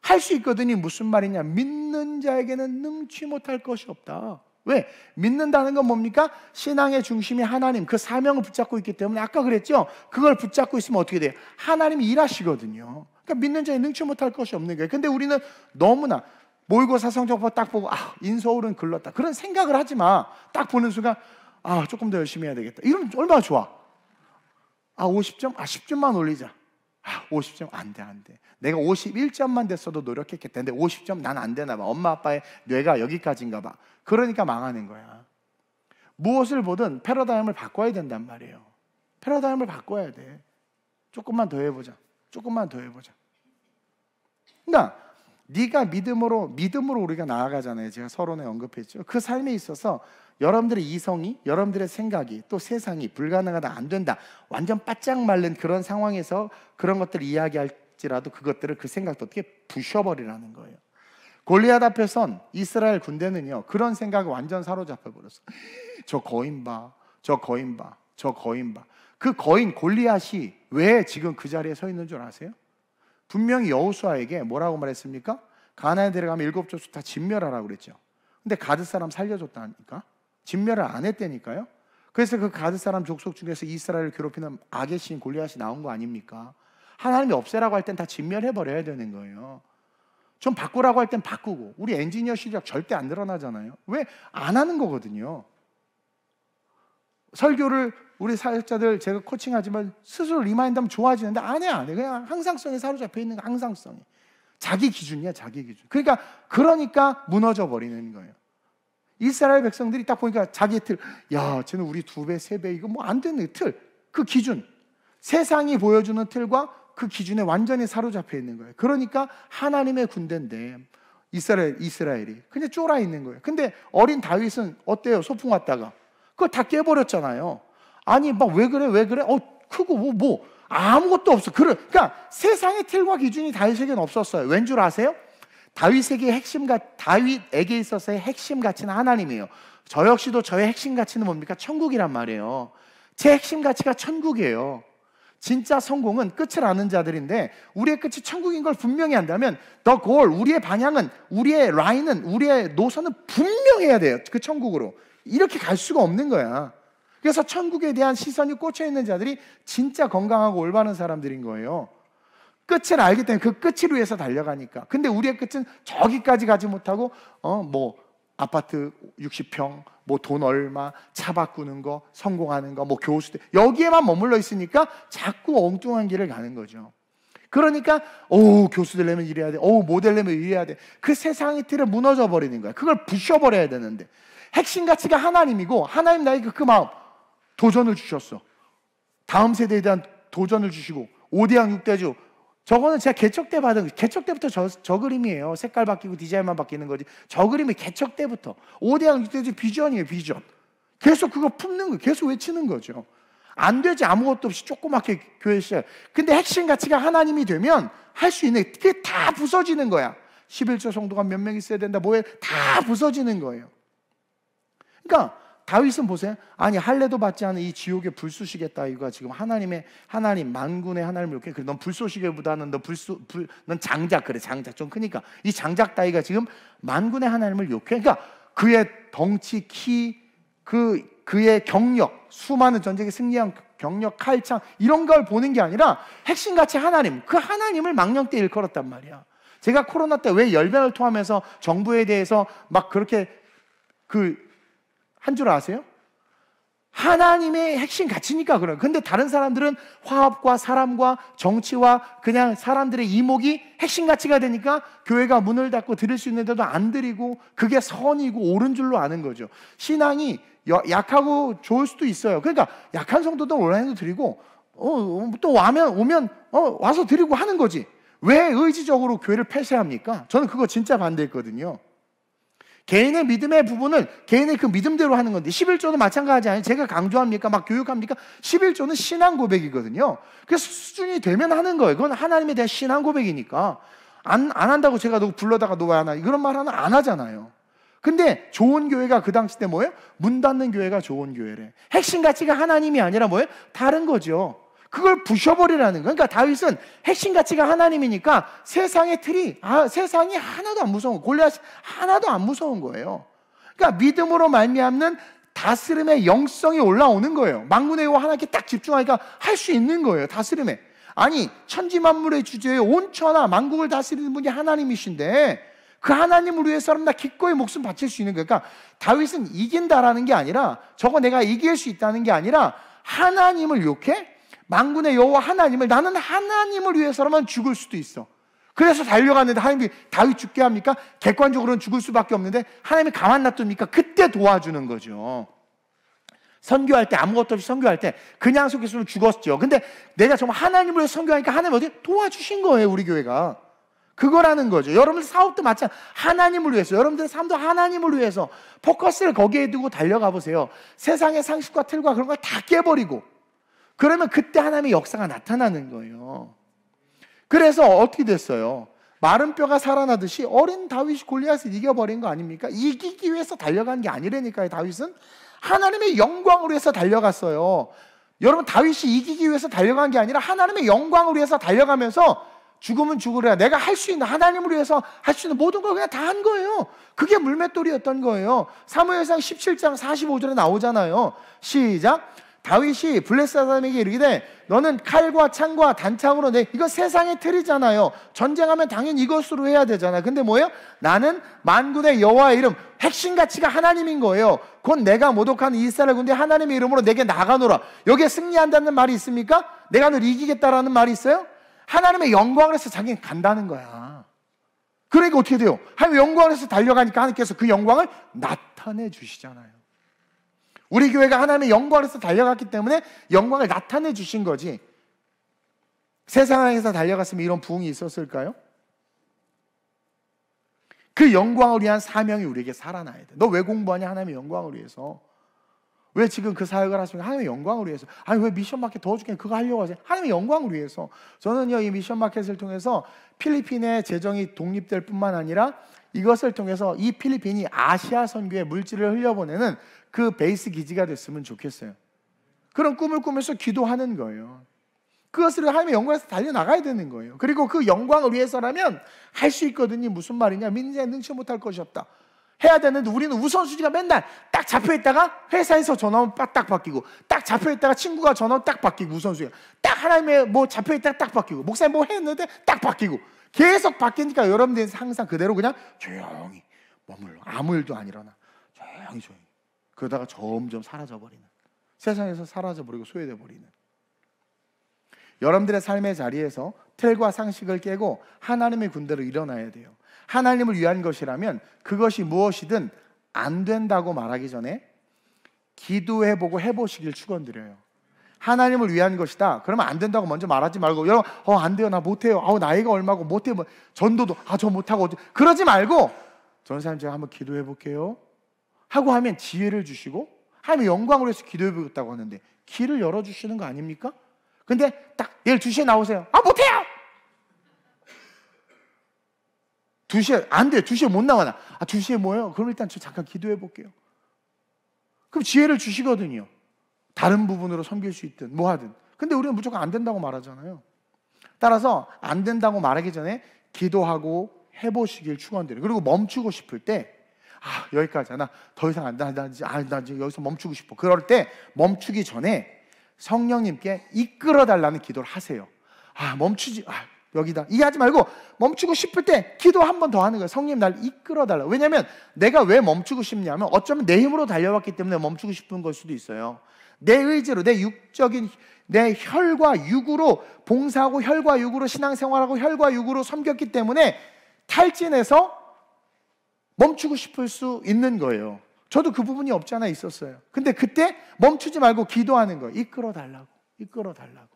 할 수 있거든요 무슨 말이냐 믿는 자에게는 능치 못할 것이 없다 왜? 믿는다는 건 뭡니까? 신앙의 중심이 하나님, 그 사명을 붙잡고 있기 때문에 아까 그랬죠? 그걸 붙잡고 있으면 어떻게 돼요? 하나님이 일하시거든요. 그러니까 믿는 자에 능치 못할 것이 없는 거예요. 근데 우리는 너무나 모의고사 성적표 딱 보고, 아, 인서울은 글렀다. 그런 생각을 하지 마. 딱 보는 순간, 아, 조금 더 열심히 해야 되겠다. 이러면 얼마나 좋아. 아, 50점? 아, 10점만 올리자. 50점 안 돼, 안 돼. 내가 51점만 됐어도 노력했겠다. 근데 50점 난 안 되나 봐. 엄마 아빠의 뇌가 여기까지인가 봐. 그러니까 망하는 거야. 무엇을 보든 패러다임을 바꿔야 된단 말이에요. 패러다임을 바꿔야 돼. 조금만 더 해보자. 조금만 더 해보자. 그러니까 네가 믿음으로 믿음으로 우리가 나아가잖아요. 제가 서론에 언급했죠. 그 삶에 있어서 여러분들의 이성이, 여러분들의 생각이 또 세상이 불가능하다, 안 된다, 완전 바짝 말른 그런 상황에서 그런 것들을 이야기할지라도 그것들을 그 생각도 어떻게 부셔버리라는 거예요. 골리앗 앞에선 이스라엘 군대는요 그런 생각을 완전 사로잡혀 버렸어. [laughs] 저 거인 봐, 저 거인 봐, 저 거인 봐. 그 거인 골리앗이 왜 지금 그 자리에 서 있는 줄 아세요? 분명히 여호수아에게 뭐라고 말했습니까? 가나에 들어가면 일곱 족속 다 진멸하라고 그랬죠. 근데 가드 사람 살려줬다니까. 진멸을 안 했다니까요. 그래서 그 가드 사람 족속 중에서 이스라엘을 괴롭히는 악의 신 골리앗이 나온 거 아닙니까? 하나님이 없애라고 할 땐 다 진멸해 버려야 되는 거예요. 좀 바꾸라고 할 땐 바꾸고 우리 엔지니어 실력 절대 안 늘어나잖아요. 왜 안 하는 거거든요. 설교를 우리 사역자들 제가 코칭하지만 스스로 리마인드하면 좋아지는데 안 해, 안 해. 그냥 항상성에 사로잡혀 있는 거, 항상성이 자기 기준이야, 자기 기준. 그러니까, 그러니까 무너져 버리는 거예요. 이스라엘 백성들이 딱 보니까 자기의 틀, 야, 쟤는 우리 두 배, 세 배, 이거 뭐 안 되는 틀, 그 기준. 세상이 보여주는 틀과 그 기준에 완전히 사로잡혀 있는 거예요. 그러니까 하나님의 군대인데, 이스라엘, 이스라엘이. 근데 쫄아 있는 거예요. 근데 어린 다윗은 어때요? 소풍 왔다가. 그걸 다 깨버렸잖아요. 아니, 막 왜 그래, 왜 그래? 어, 크고 뭐, 뭐. 아무것도 없어. 그러, 그러니까 세상의 틀과 기준이 다윗에게는 없었어요. 왠 줄 아세요? 다윗에게 핵심 가 다윗에게 있어서의 핵심 가치는 하나님이에요. 저 역시도 저의 핵심 가치는 뭡니까? 천국이란 말이에요. 제 핵심 가치가 천국이에요. 진짜 성공은 끝을 아는 자들인데 우리의 끝이 천국인 걸 분명히 한다면 더 골, 우리의 방향은 우리의 라인은 우리의 노선은 분명해야 돼요. 그 천국으로. 이렇게 갈 수가 없는 거야. 그래서 천국에 대한 시선이 꽂혀 있는 자들이 진짜 건강하고 올바른 사람들인 거예요. 끝을 알기 때문에 그 끝을 위해서 달려가니까. 근데 우리의 끝은 저기까지 가지 못하고, 어, 뭐, 아파트 60평, 뭐 돈 얼마, 차 바꾸는 거, 성공하는 거, 뭐 교수, 들 여기에만 머물러 있으니까 자꾸 엉뚱한 길을 가는 거죠. 그러니까, 오, 교수 되려면 이래야 돼. 오, 모델 되려면 이래야 돼. 그 세상의 틀에 무너져 버리는 거야. 그걸 부셔버려야 되는데. 핵심 가치가 하나님이고, 하나님 나에게 그, 그 마음, 도전을 주셨어. 다음 세대에 대한 도전을 주시고, 오대양 6대주, 저거는 제가 개척 때 받은 개척 때부터 저, 저 그림이에요. 색깔 바뀌고 디자인만 바뀌는 거지. 저 그림이 개척 때부터 5대양 6대지 비전이에요. 비전. 계속 그거 품는 거예요. 계속 외치는 거죠. 안 되지 아무것도 없이 조그맣게 교회 시작. 근데 핵심 가치가 하나님이 되면 할 수 있는 그게 다 부서지는 거야. 11조 성도가 몇 명 있어야 된다. 뭐에 다 부서지는 거예요. 그러니까 다윗은 보세요. 아니 할례도 받지 않은 이 지옥의 불쏘시개 따위가 지금 하나님의 하나님 만군의 하나님을 이렇게 그래 넌 불쏘시개보다는 너 불쏘 불넌 장작 그래 장작 좀 크니까 이 장작 따위가 지금 만군의 하나님을 욕해. 그러니까 그의 덩치 키그 그의 경력 수많은 전쟁에 승리한 경력 칼창 이런 걸 보는 게 아니라 핵심 같이 하나님 그 하나님을 망령 때 일컬었단 말이야. 제가 코로나 때 왜 열변을 토하면서 정부에 대해서 막 그렇게 그 한줄 아세요? 하나님의 핵심 가치니까 그래요. 근데 다른 사람들은 화합과 사람과 정치와 그냥 사람들의 이목이 핵심 가치가 되니까 교회가 문을 닫고 들을 수 있는데도 안 드리고 그게 선이고 옳은 줄로 아는 거죠. 신앙이 약하고 좋을 수도 있어요. 그러니까 약한 성도도 온라인도 드리고 어, 또 와면 오면 어, 와서 드리고 하는 거지. 왜 의지적으로 교회를 폐쇄합니까? 저는 그거 진짜 반대했거든요. 개인의 믿음의 부분은 개인의 그 믿음대로 하는 건데 1 1조는 마찬가지 아니에요. 제가 강조합니까? 막 교육합니까? 11조는 신앙 고백이거든요. 그래서 수준이 되면 하는 거예요. 그건 하나님에 대한 신앙 고백이니까. 안, 안 한다고 제가 너 불러다가 너왜하나 이런 말 하나 안 하잖아요. 근데 좋은 교회가 그 당시 때 뭐예요? 문 닫는 교회가 좋은 교회래. 핵심 가치가 하나님이 아니라 뭐예요? 다른 거죠. 그걸 부셔버리라는 거예요. 그러니까 다윗은 핵심 가치가 하나님이니까 세상의 틀이 아, 세상이 하나도 안 무서운 골리앗 하나도 안 무서운 거예요. 그러니까 믿음으로 말미암는 다스름의 영성이 올라오는 거예요. 망군의 여하나께딱 집중하니까 할 수 있는 거예요. 다스름에. 아니 천지 만물의 주제에 온 천하 만국을 다스리는 분이 하나님이신데 그 하나님을 위해서는 나 기꺼이 목숨 바칠 수 있는 거예요. 그러니까 다윗은 이긴다라는 게 아니라 저거 내가 이길 수 있다는 게 아니라 하나님을 욕해 망군의 여호와 하나님을 나는 하나님을 위해서라면 죽을 수도 있어. 그래서 달려갔는데 하나님이 다윗 죽게 합니까? 객관적으로는 죽을 수밖에 없는데 하나님이 가만 놔둡니까? 그때 도와주는 거죠. 선교할 때 아무것도 없이 선교할 때 그냥 속였으면 죽었죠. 근데 내가 정말 하나님을 위해서 선교하니까 하나님 이 어디 도와주신 거예요, 우리 교회가. 그거라는 거죠. 여러분들 사업도 마찬가지. 하나님을 위해서, 여러분들 삶도 하나님을 위해서 포커스를 거기에 두고 달려가 보세요. 세상의 상식과 틀과 그런 걸 다 깨버리고 그러면 그때 하나님의 역사가 나타나는 거예요. 그래서 어떻게 됐어요? 마른 뼈가 살아나듯이 어린 다윗이 골리앗을 이겨버린 거 아닙니까? 이기기 위해서 달려간 게 아니라니까요. 다윗은 하나님의 영광으로 해서 달려갔어요. 여러분 다윗이 이기기 위해서 달려간 게 아니라 하나님의 영광을 위해서 달려가면서 죽으면 죽으라 내가 할 수 있는 하나님을 위해서 할 수 있는 모든 걸 그냥 다 한 거예요. 그게 물맷돌이었던 거예요. 사무엘상 17장 45절에 나오잖아요. 시작 다윗이 블레사람에게 이르기를 너는 칼과 창과 단창으로 내 이거 세상의 틀이잖아요. 전쟁하면 당연히 이것으로 해야 되잖아요. 근데 뭐예요? 나는 만군의 여호와의 이름 핵심 가치가 하나님인 거예요. 곧 내가 모독한 이스라엘 군대 하나님의 이름으로 내게 나가노라. 여기에 승리한다는 말이 있습니까? 내가 늘 이기겠다라는 말이 있어요? 하나님의 영광을 해서 자기는 간다는 거야. 그러니까 어떻게 돼요? 하나님의 영광을 해서 달려가니까 하나님께서 그 영광을 나타내 주시잖아요. 우리 교회가 하나님의 영광에서 달려갔기 때문에 영광을 나타내 주신 거지. 세상에서 달려갔으면 이런 부흥이 있었을까요? 그 영광을 위한 사명이 우리에게 살아나야 돼. 너 왜 공부하냐? 하나님의 영광을 위해서. 왜 지금 그 사역을 하시는 하나님의 영광을 위해서. 아니 왜 미션 마켓 더 주게 그거 하려고 하세요? 하나님의 영광을 위해서. 저는요 이 미션 마켓을 통해서 필리핀의 재정이 독립될 뿐만 아니라 이것을 통해서 이 필리핀이 아시아 선교에 물질을 흘려보내는 그 베이스 기지가 됐으면 좋겠어요. 그런 꿈을 꾸면서 기도하는 거예요. 그것을 하나님의 영광에서 달려나가야 되는 거예요. 그리고 그 영광을 위해서라면 할 수 있거든요. 무슨 말이냐? 민지에 능치 못할 것이 없다. 해야 되는데 우리는 우선순위가 맨날 딱 잡혀있다가 회사에서 전화 오면 딱 바뀌고 딱 잡혀있다가 친구가 전화 오면 딱 바뀌고 우선순위가 딱 하나님의 뭐 잡혀있다가 딱 바뀌고 목사님 뭐 했는데 딱 바뀌고 계속 바뀌니까 여러분들 항상 그대로 그냥 조용히 머물러 아무 일도 안 일어나 조용히 조용히 그러다가 점점 사라져버리는 세상에서 사라져버리고 소외돼버리는 여러분들의 삶의 자리에서 틀과 상식을 깨고 하나님의 군대로 일어나야 돼요. 하나님을 위한 것이라면 그것이 무엇이든 안 된다고 말하기 전에 기도해보고 해보시길 축원드려요. 하나님을 위한 것이다. 그러면 안 된다고 먼저 말하지 말고 여러분 어안 돼요 나 못해요. 아우 나이가 얼마고 못해 요 뭐, 전도도 아저 못하고 그러지 말고 전사님 제가 한번 기도해 볼게요. 하고 하면 지혜를 주시고 하나님의 영광으로 해서 기도해보겠다고 하는데 길을 열어주시는 거 아닙니까? 근데 딱 내일 2시에 나오세요. 아, 못해요! 2시에, 안 돼. 2시에 못 나와. 나. 아, 2시에 뭐예요? 그럼 일단 저 잠깐 기도해볼게요. 그럼 지혜를 주시거든요. 다른 부분으로 섬길 수 있든, 뭐 하든. 근데 우리는 무조건 안 된다고 말하잖아요. 따라서 안 된다고 말하기 전에 기도하고 해보시길 축원드려요. 그리고 멈추고 싶을 때 아, 여기까지 하나 더 이상 안나 나, 아, 나 이제 여기서 멈추고 싶어. 그럴 때 멈추기 전에 성령님께 이끌어 달라는 기도를 하세요. 아, 멈추지. 아, 여기다. 이해하지 말고 멈추고 싶을 때 기도 한 번 더 하는 거예요. 성님 령날 이끌어 달라. 왜냐면 내가 왜 멈추고 싶냐면 어쩌면 내 힘으로 달려왔기 때문에 멈추고 싶은 걸 수도 있어요. 내 의지로 내 육적인 내 혈과 육으로 봉사하고 혈과 육으로 신앙생활하고 혈과 육으로 섬겼기 때문에 탈진해서 멈추고 싶을 수 있는 거예요. 저도 그 부분이 없지 않아 있었어요. 근데 그때 멈추지 말고 기도하는 거예요. 이끌어 달라고. 이끌어 달라고.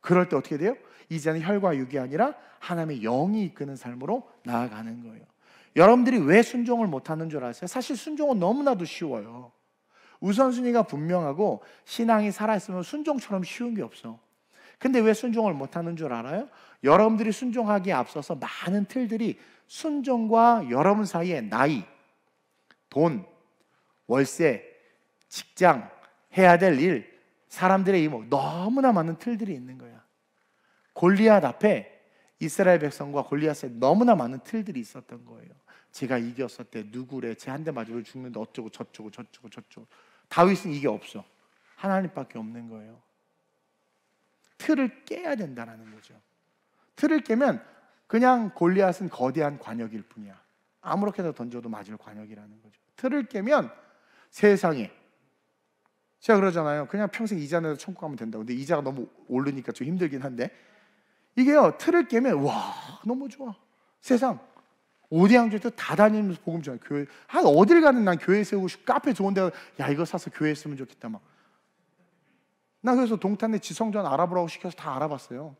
그럴 때 어떻게 돼요? 이제는 혈과 육이 아니라 하나님의 영이 이끄는 삶으로 나아가는 거예요. 여러분들이 왜 순종을 못하는 줄 아세요? 사실 순종은 너무나도 쉬워요. 우선순위가 분명하고 신앙이 살아있으면 순종처럼 쉬운 게 없어. 근데 왜 순종을 못하는 줄 알아요? 여러분들이 순종하기에 앞서서 많은 틀들이 순종과 여러분 사이의 나이, 돈, 월세, 직장, 해야 될 일, 사람들의 이목 너무나 많은 틀들이 있는 거야. 골리앗 앞에 이스라엘 백성과 골리앗에 너무나 많은 틀들이 있었던 거예요. 제가 이겼을 때 누구래? 제 한 대 맞으면 죽는데 어쩌고 저쩌고 저쩌고 저쩌고. 다윗은 이게 없어. 하나님밖에 없는 거예요. 틀을 깨야 된다라는 거죠. 틀을 깨면 그냥 골리앗은 거대한 관역일 뿐이야. 아무렇게나 던져도 맞을 관역이라는 거죠. 틀을 깨면 세상에 제가 그러잖아요. 그냥 평생 이자 내서 천국 가면 된다. 고 근데 이자가 너무 오르니까 좀 힘들긴 한데 이게요 틀을 깨면 와 너무 좋아 세상 오디 양주에도 다 다니면서 복음 전해 교회 한 어딜 가든난 교회 세우고 싶고 카페 좋은데 야 이거 사서 교회 했으면 좋겠다 막나 그래서 동탄에 지성전 알아보라고 시켜서 다 알아봤어요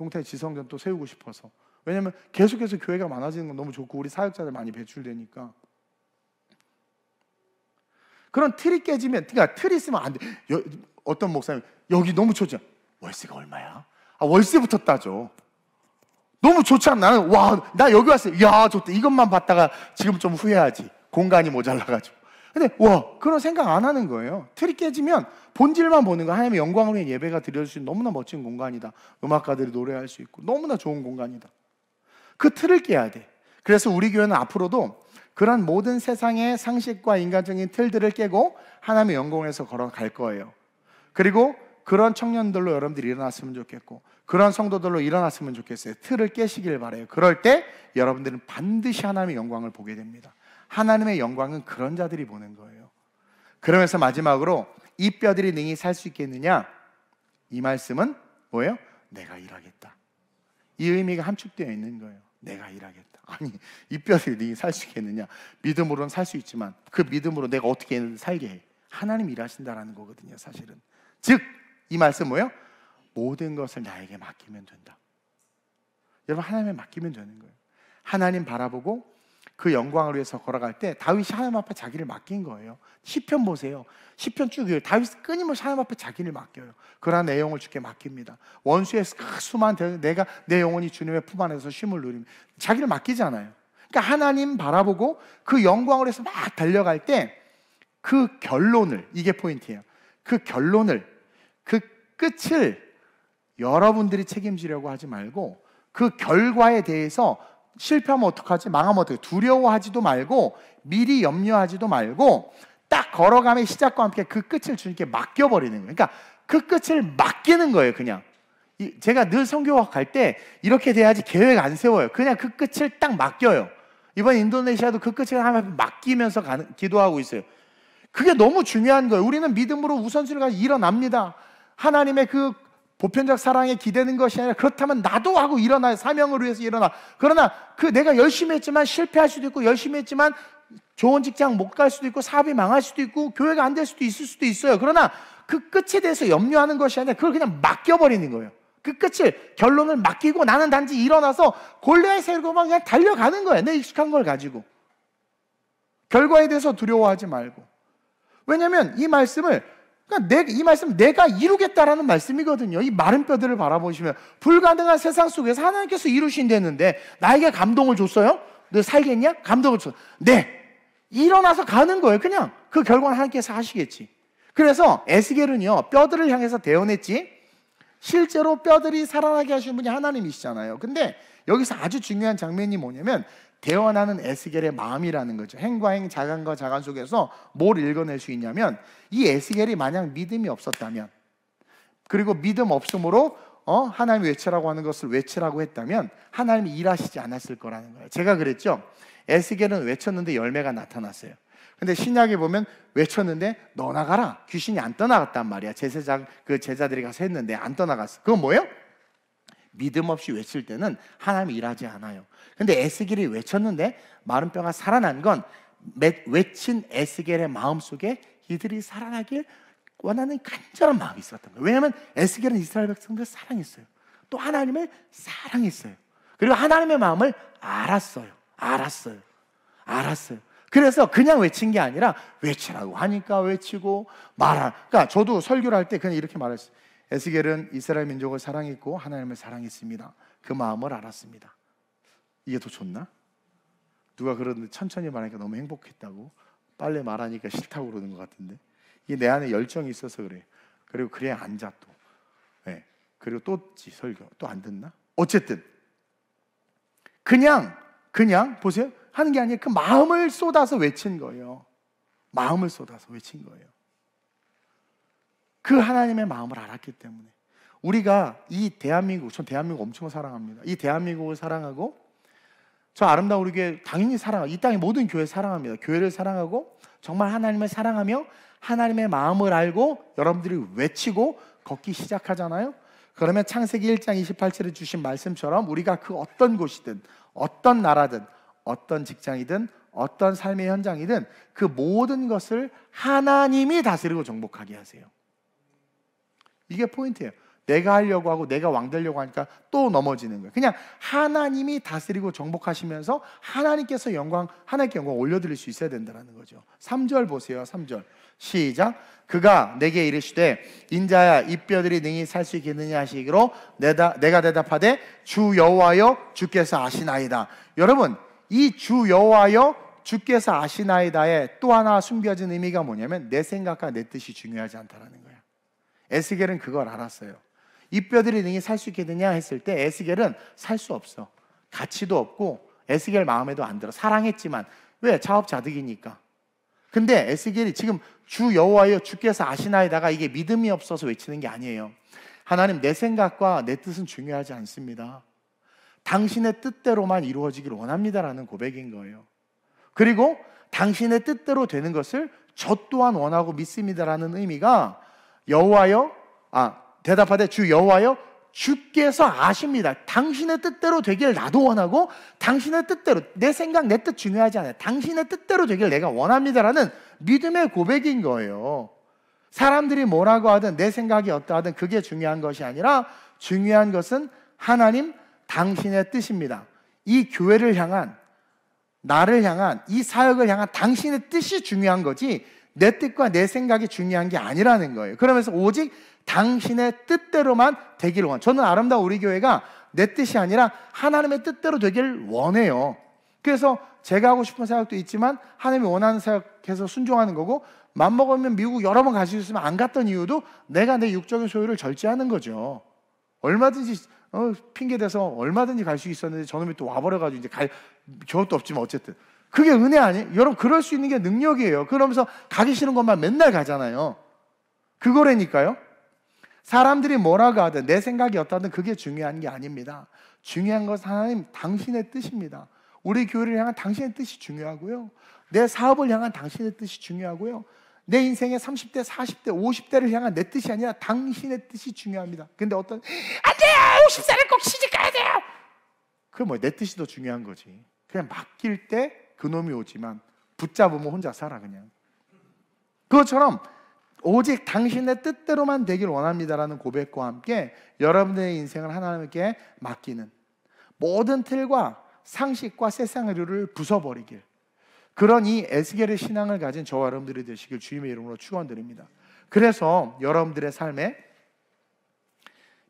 동태 지성전 또 세우고 싶어서. 왜냐면 계속해서 교회가 많아지는 건 너무 좋고 우리 사역자들 많이 배출되니까. 그런 틀이 깨지면 그러니까 틀이 있으면 안 돼. 여, 어떤 목사님 여기 너무 좋죠. 월세가 얼마야? 아, 월세부터 따져. 너무 좋지 않나? 나는 와, 나 여기 왔어요. 야, 좋다. 이것만 봤다가 지금 좀 후회하지. 공간이 모자라 가지고. 근데 와 그런 생각 안 하는 거예요. 틀이 깨지면 본질만 보는 거 하나님의 영광으로 예배가 드려수 있는 너무나 멋진 공간이다. 음악가들이 노래할 수 있고 너무나 좋은 공간이다. 그 틀을 깨야 돼. 그래서 우리 교회는 앞으로도 그런 모든 세상의 상식과 인간적인 틀들을 깨고 하나님의 영광에서 걸어갈 거예요. 그리고 그런 청년들로 여러분들이 일어났으면 좋겠고 그런 성도들로 일어났으면 좋겠어요. 틀을 깨시길 바래요. 그럴 때 여러분들은 반드시 하나님의 영광을 보게 됩니다. 하나님의 영광은 그런 자들이 보는 거예요. 그러면서 마지막으로 이 뼈들이 능히 살 수 있겠느냐? 이 말씀은 뭐예요? 내가 일하겠다. 이 의미가 함축되어 있는 거예요. 내가 일하겠다. 아니, 이 뼈들이 능히 살수 있겠느냐? 믿음으로는 살 수 있지만 그 믿음으로 내가 어떻게 살게 해? 하나님 일하신다라는 거거든요, 사실은. 즉, 이 말씀 뭐예요? 모든 것을 나에게 맡기면 된다. 여러분, 하나님에 맡기면 되는 거예요. 하나님 바라보고 그 영광을 위해서 걸어갈 때 다윗이 하나님 앞에 자기를 맡긴 거예요. 시편 보세요. 시편 쭉 다윗 끊임없이 하나님 앞에 자기를 맡겨요. 그러한 내 영을 주께 맡깁니다. 원수의 수만 내가 내 영혼이 주님의 품 안에서 쉼을 누림. 자기를 맡기잖아요. 그러니까 하나님 바라보고 그 영광을 해서 막 달려갈 때 그 결론을 이게 포인트예요. 그 결론을 그 끝을 여러분들이 책임지려고 하지 말고 그 결과에 대해서 실패하면 어떡하지? 망하면 어떡해? 두려워하지도 말고 미리 염려하지도 말고 딱걸어가면 시작과 함께 그 끝을 주님께 맡겨버리는 거예요. 그러니까 그 끝을 맡기는 거예요, 그냥. 제가 늘 성교학 갈 때 이렇게 돼야지 계획 안 세워요. 그냥 그 끝을 딱 맡겨요. 이번 인도네시아도 그 끝을 하나님 맡기면서 가는, 기도하고 있어요. 그게 너무 중요한 거예요. 우리는 믿음으로 우선순위가 일어납니다. 하나님의 그 보편적 사랑에 기대는 것이 아니라 그렇다면 나도 하고 일어나 사명을 위해서 일어나 그러나 그 내가 열심히 했지만 실패할 수도 있고 열심히 했지만 좋은 직장 못 갈 수도 있고 사업이 망할 수도 있고 교회가 안 될 수도 있을 수도 있어요 그러나 그 끝에 대해서 염려하는 것이 아니라 그걸 그냥 맡겨버리는 거예요 그 끝을 결론을 맡기고 나는 단지 일어나서 골레의 세고만 그냥 달려가는 거예요 내 익숙한 걸 가지고 결과에 대해서 두려워하지 말고 왜냐하면 이 말씀을 그러니까 내, 이 말씀 내가 이루겠다라는 말씀이거든요. 이 마른 뼈들을 바라보시면 불가능한 세상 속에서 하나님께서 이루신댔는데 나에게 감동을 줬어요? 너 살겠냐? 감동을 줬어. 네. 일어나서 가는 거예요. 그냥 그 결과는 하나님께서 하시겠지. 그래서 에스겔은요 뼈들을 향해서 대언했지. 실제로 뼈들이 살아나게 하신 분이 하나님이시잖아요. 근데 여기서 아주 중요한 장면이 뭐냐면 대원하는 에스겔의 마음이라는 거죠. 행과 행, 자간과 자간 속에서 뭘 읽어낼 수 있냐면 이 에스겔이 만약 믿음이 없었다면 그리고 믿음 없음으로 어? 하나님 외치라고 하는 것을 외치라고 했다면 하나님이 일하시지 않았을 거라는 거예요. 제가 그랬죠. 에스겔은 외쳤는데 열매가 나타났어요. 근데 신약에 보면 외쳤는데 너 나가라. 귀신이 안 떠나갔단 말이야. 제사장 그 제자들이 가서 했는데 안 떠나갔어. 그건 뭐예요? 믿음 없이 외칠 때는 하나님이 일하지 않아요. 근데 에스겔이 외쳤는데 마른 뼈가 살아난 건 외친 에스겔의 마음 속에 이들이 살아나길 원하는 간절한 마음이 있었던 거예요. 왜냐하면 에스겔은 이스라엘 백성들 사랑했어요. 또 하나님을 사랑했어요. 그리고 하나님의 마음을 알았어요. 알았어요. 알았어요. 그래서 그냥 외친 게 아니라 외치라고 하니까 외치고 말하. 그러니까 저도 설교를 할 때 그냥 이렇게 말했어요. 에스겔은 이스라엘 민족을 사랑했고 하나님을 사랑했습니다. 그 마음을 알았습니다. 이게 더 좋나? 누가 그러는데 천천히 말하니까 너무 행복했다고 빨리 말하니까 싫다고 그러는 것 같은데 이게 내 안에 열정이 있어서 그래. 그리고 그래 앉아 또. 네. 그리고 또 설교 또 안 듣나? 어쨌든 그냥 그냥 보세요 하는 게 아니라 그 마음을 쏟아서 외친 거예요. 마음을 쏟아서 외친 거예요. 그 하나님의 마음을 알았기 때문에 우리가 이 대한민국, 전 대한민국 엄청 사랑합니다. 이 대한민국을 사랑하고 저 아름다운 우리 교회 당연히 사랑하고 이 땅의 모든 교회 사랑합니다. 교회를 사랑하고 정말 하나님을 사랑하며 하나님의 마음을 알고 여러분들이 외치고 걷기 시작하잖아요. 그러면 창세기 1장 28절에 주신 말씀처럼 우리가 그 어떤 곳이든 어떤 나라든 어떤 직장이든 어떤 삶의 현장이든 그 모든 것을 하나님이 다스리고 정복하게 하세요. 이게 포인트예요. 내가 하려고 하고 내가 왕 되려고 하니까 또 넘어지는 거예요. 그냥 하나님이 다스리고 정복하시면서 하나님께서 영광, 하나님께 영광 올려드릴 수 있어야 된다는 거죠. 3절 보세요. 3절. 시작. 그가 내게 이르시되 인자야 이 뼈들이 능히 살 수 있겠느냐 하시기로 내다, 내가 대답하되 주 여호와여 주께서 아시나이다. 여러분 이 주 여호와여 주께서 아시나이다에또 하나 숨겨진 의미가 뭐냐면 내 생각과 내 뜻이 중요하지 않다라는 에스겔은 그걸 알았어요. 이 뼈들이 능히 살 수 있겠느냐 했을 때 에스겔은 살 수 없어. 가치도 없고 에스겔 마음에도 안 들어. 사랑했지만 왜 자업자득이니까. 근데 에스겔이 지금 주 여호와여 주께서 아시나이다가 이게 믿음이 없어서 외치는 게 아니에요. 하나님 내 생각과 내 뜻은 중요하지 않습니다. 당신의 뜻대로만 이루어지길 원합니다라는 고백인 거예요. 그리고 당신의 뜻대로 되는 것을 저 또한 원하고 믿습니다라는 의미가 여호와여 아 대답하되 주 여호와여 주께서 아십니다. 당신의 뜻대로 되길 나도 원하고 당신의 뜻대로 내 생각 내 뜻 중요하지 않아요. 당신의 뜻대로 되길 내가 원합니다라는 믿음의 고백인 거예요. 사람들이 뭐라고 하든 내 생각이 어떠하든 그게 중요한 것이 아니라 중요한 것은 하나님 당신의 뜻입니다. 이 교회를 향한 나를 향한 이 사역을 향한 당신의 뜻이 중요한 거지 내 뜻과 내 생각이 중요한 게 아니라는 거예요. 그러면서 오직 당신의 뜻대로만 되길 기 원. 저는 아름다운 우리 교회가 내 뜻이 아니라 하나님의 뜻대로 되길 원해요. 그래서 제가 하고 싶은 생각도 있지만 하나님이 원하는 생각해서 순종하는 거고 맘먹으면 미국 여러 번 갈 수 있으면 안 갔던 이유도 내가 내 육적인 소유를 절제하는 거죠. 얼마든지 어, 핑계 대서 얼마든지 갈 수 있었는데 저놈이 또 와버려가지고 이제 갈 겨우도 없지만 어쨌든 그게 은혜 아니에요? 여러분, 그럴 수 있는 게 능력이에요. 그러면서 가기 싫은 것만 맨날 가잖아요. 그거라니까요. 사람들이 뭐라고 하든 내 생각이 어떠든 그게 중요한 게 아닙니다. 중요한 것은 하나님 당신의 뜻입니다. 우리 교회를 향한 당신의 뜻이 중요하고요. 내 사업을 향한 당신의 뜻이 중요하고요. 내 인생의 30대, 40대, 50대를 향한 내 뜻이 아니라 당신의 뜻이 중요합니다. 근데 어떤 안 돼요. 50살에 꼭 시집 가야 돼요. 그 뭐 내 뜻이 더 중요한 거지. 그냥 맡길 때 그놈이 오지만 붙잡으면 혼자 살아 그냥. 그것처럼 오직 당신의 뜻대로만 되길 원합니다라는 고백과 함께 여러분의 인생을 하나님께 맡기는 모든 틀과 상식과 세상의 룰을 부숴버리길 그런 이 에스겔의 신앙을 가진 저와 여러분들이 되시길 주님의 이름으로 축원드립니다. 그래서 여러분들의 삶에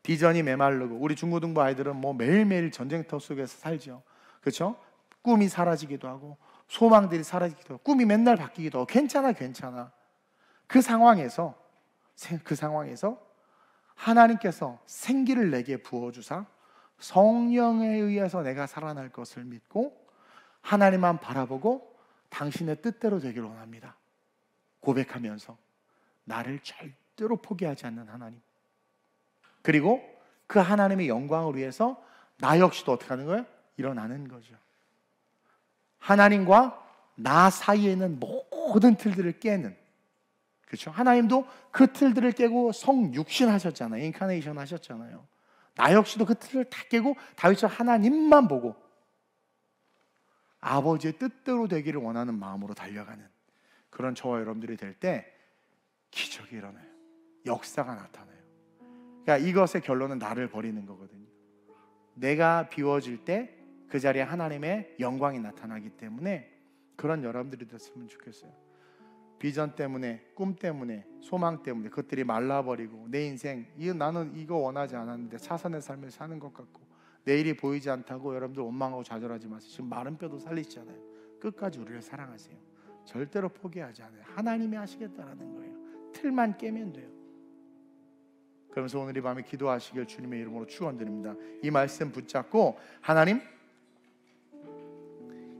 비전이 메말르고 우리 중고등부 아이들은 뭐 매일매일 전쟁터 속에서 살죠. 그렇죠? 꿈이 사라지기도 하고 소망들이 사라지기도 하고 꿈이 맨날 바뀌기도 하고 괜찮아 괜찮아 그 상황에서 그 상황에서 하나님께서 생기를 내게 부어주사 성령에 의해서 내가 살아날 것을 믿고 하나님만 바라보고 당신의 뜻대로 되길 원합니다. 고백하면서 나를 절대로 포기하지 않는 하나님. 그리고 그 하나님의 영광을 위해서 나 역시도 어떻게 하는 거예요? 일어나는 거죠. 하나님과 나 사이에 는 모든 틀들을 깨는 그렇죠? 하나님도 그 틀들을 깨고 성육신 하셨잖아요. 인카네이션 하셨잖아요. 나 역시도 그 틀을 다 깨고 다윗처 하나님만 보고 아버지의 뜻대로 되기를 원하는 마음으로 달려가는 그런 저와 여러분들이 될 때 기적이 일어나요. 역사가 나타나요. 그러니까 이것의 결론은 나를 버리는 거거든요. 내가 비워질 때그 자리에 하나님의 영광이 나타나기 때문에 그런 여러분들이 됐으면 좋겠어요. 비전 때문에, 꿈 때문에, 소망 때문에 그것들이 말라버리고 내 인생 이 나는 이거 원하지 않았는데 차선의 삶을 사는 것 같고 내일이 보이지 않다고 여러분들 원망하고 좌절하지 마세요. 지금 마른 뼈도 살리시잖아요. 끝까지 우리를 사랑하세요. 절대로 포기하지 않아요. 하나님이 하시겠다라는 거예요. 틀만 깨면 돼요. 그러면서 오늘 이 밤에 기도하시길 주님의 이름으로 축원드립니다. 이 말씀 붙잡고 하나님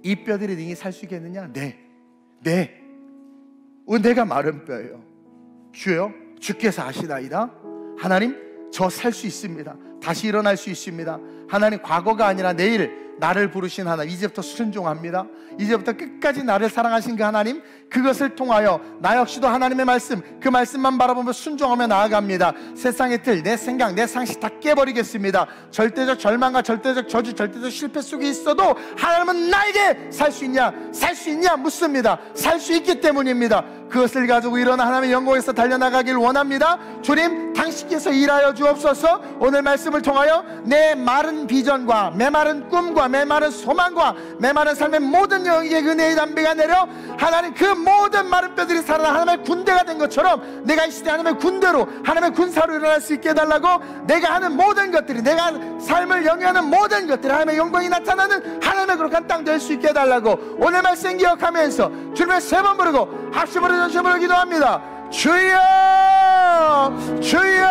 이 뼈들이 능히 살수 있겠느냐? 네. 네. 은혜가 어, 마른 뼈예요. 주여, 주께서 아시나이다. 하나님, 저 살 수 있습니다. 다시 일어날 수 있습니다. 하나님, 과거가 아니라 내일 나를 부르신 하나님, 이제부터 순종합니다. 이제부터 끝까지 나를 사랑하신 그 하나님, 그것을 통하여 나 역시도 하나님의 말씀, 그 말씀만 바라보며 순종하며 나아갑니다. 세상의 틀, 내 생각, 내 상식 다 깨버리겠습니다. 절대적 절망과 절대적 저주, 절대적 실패 속에 있어도 하나님은 나에게 살 수 있냐, 살 수 있냐 묻습니다. 살 수 있기 때문입니다. 그것을 가지고 일어나 하나님의 영광에서 달려나가길 원합니다. 주님, 당신께서 일하여 주옵소서. 오늘 말씀을 통하여 내 마른 비전과 메마른 꿈과 메마른 소망과 메마른 삶의 모든 영의 은혜의 담비가 내려 하나님 그 모든 마른 뼈들이 살아나 하나님의 군대가 된 것처럼 내가 이 시대 하나님의 군대로 하나님의 군사로 일어날 수 있게 해달라고 내가 하는 모든 것들이 내가 삶을 영위하는 모든 것들이 하나님의 영광이 나타나는 하나님의 그룩한 땅 될 수 있게 해달라고 오늘 말씀 기억하면서 주님을 세 번 부르고 합심으로 주심을 기도합니다. 주여! 주여!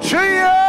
주여!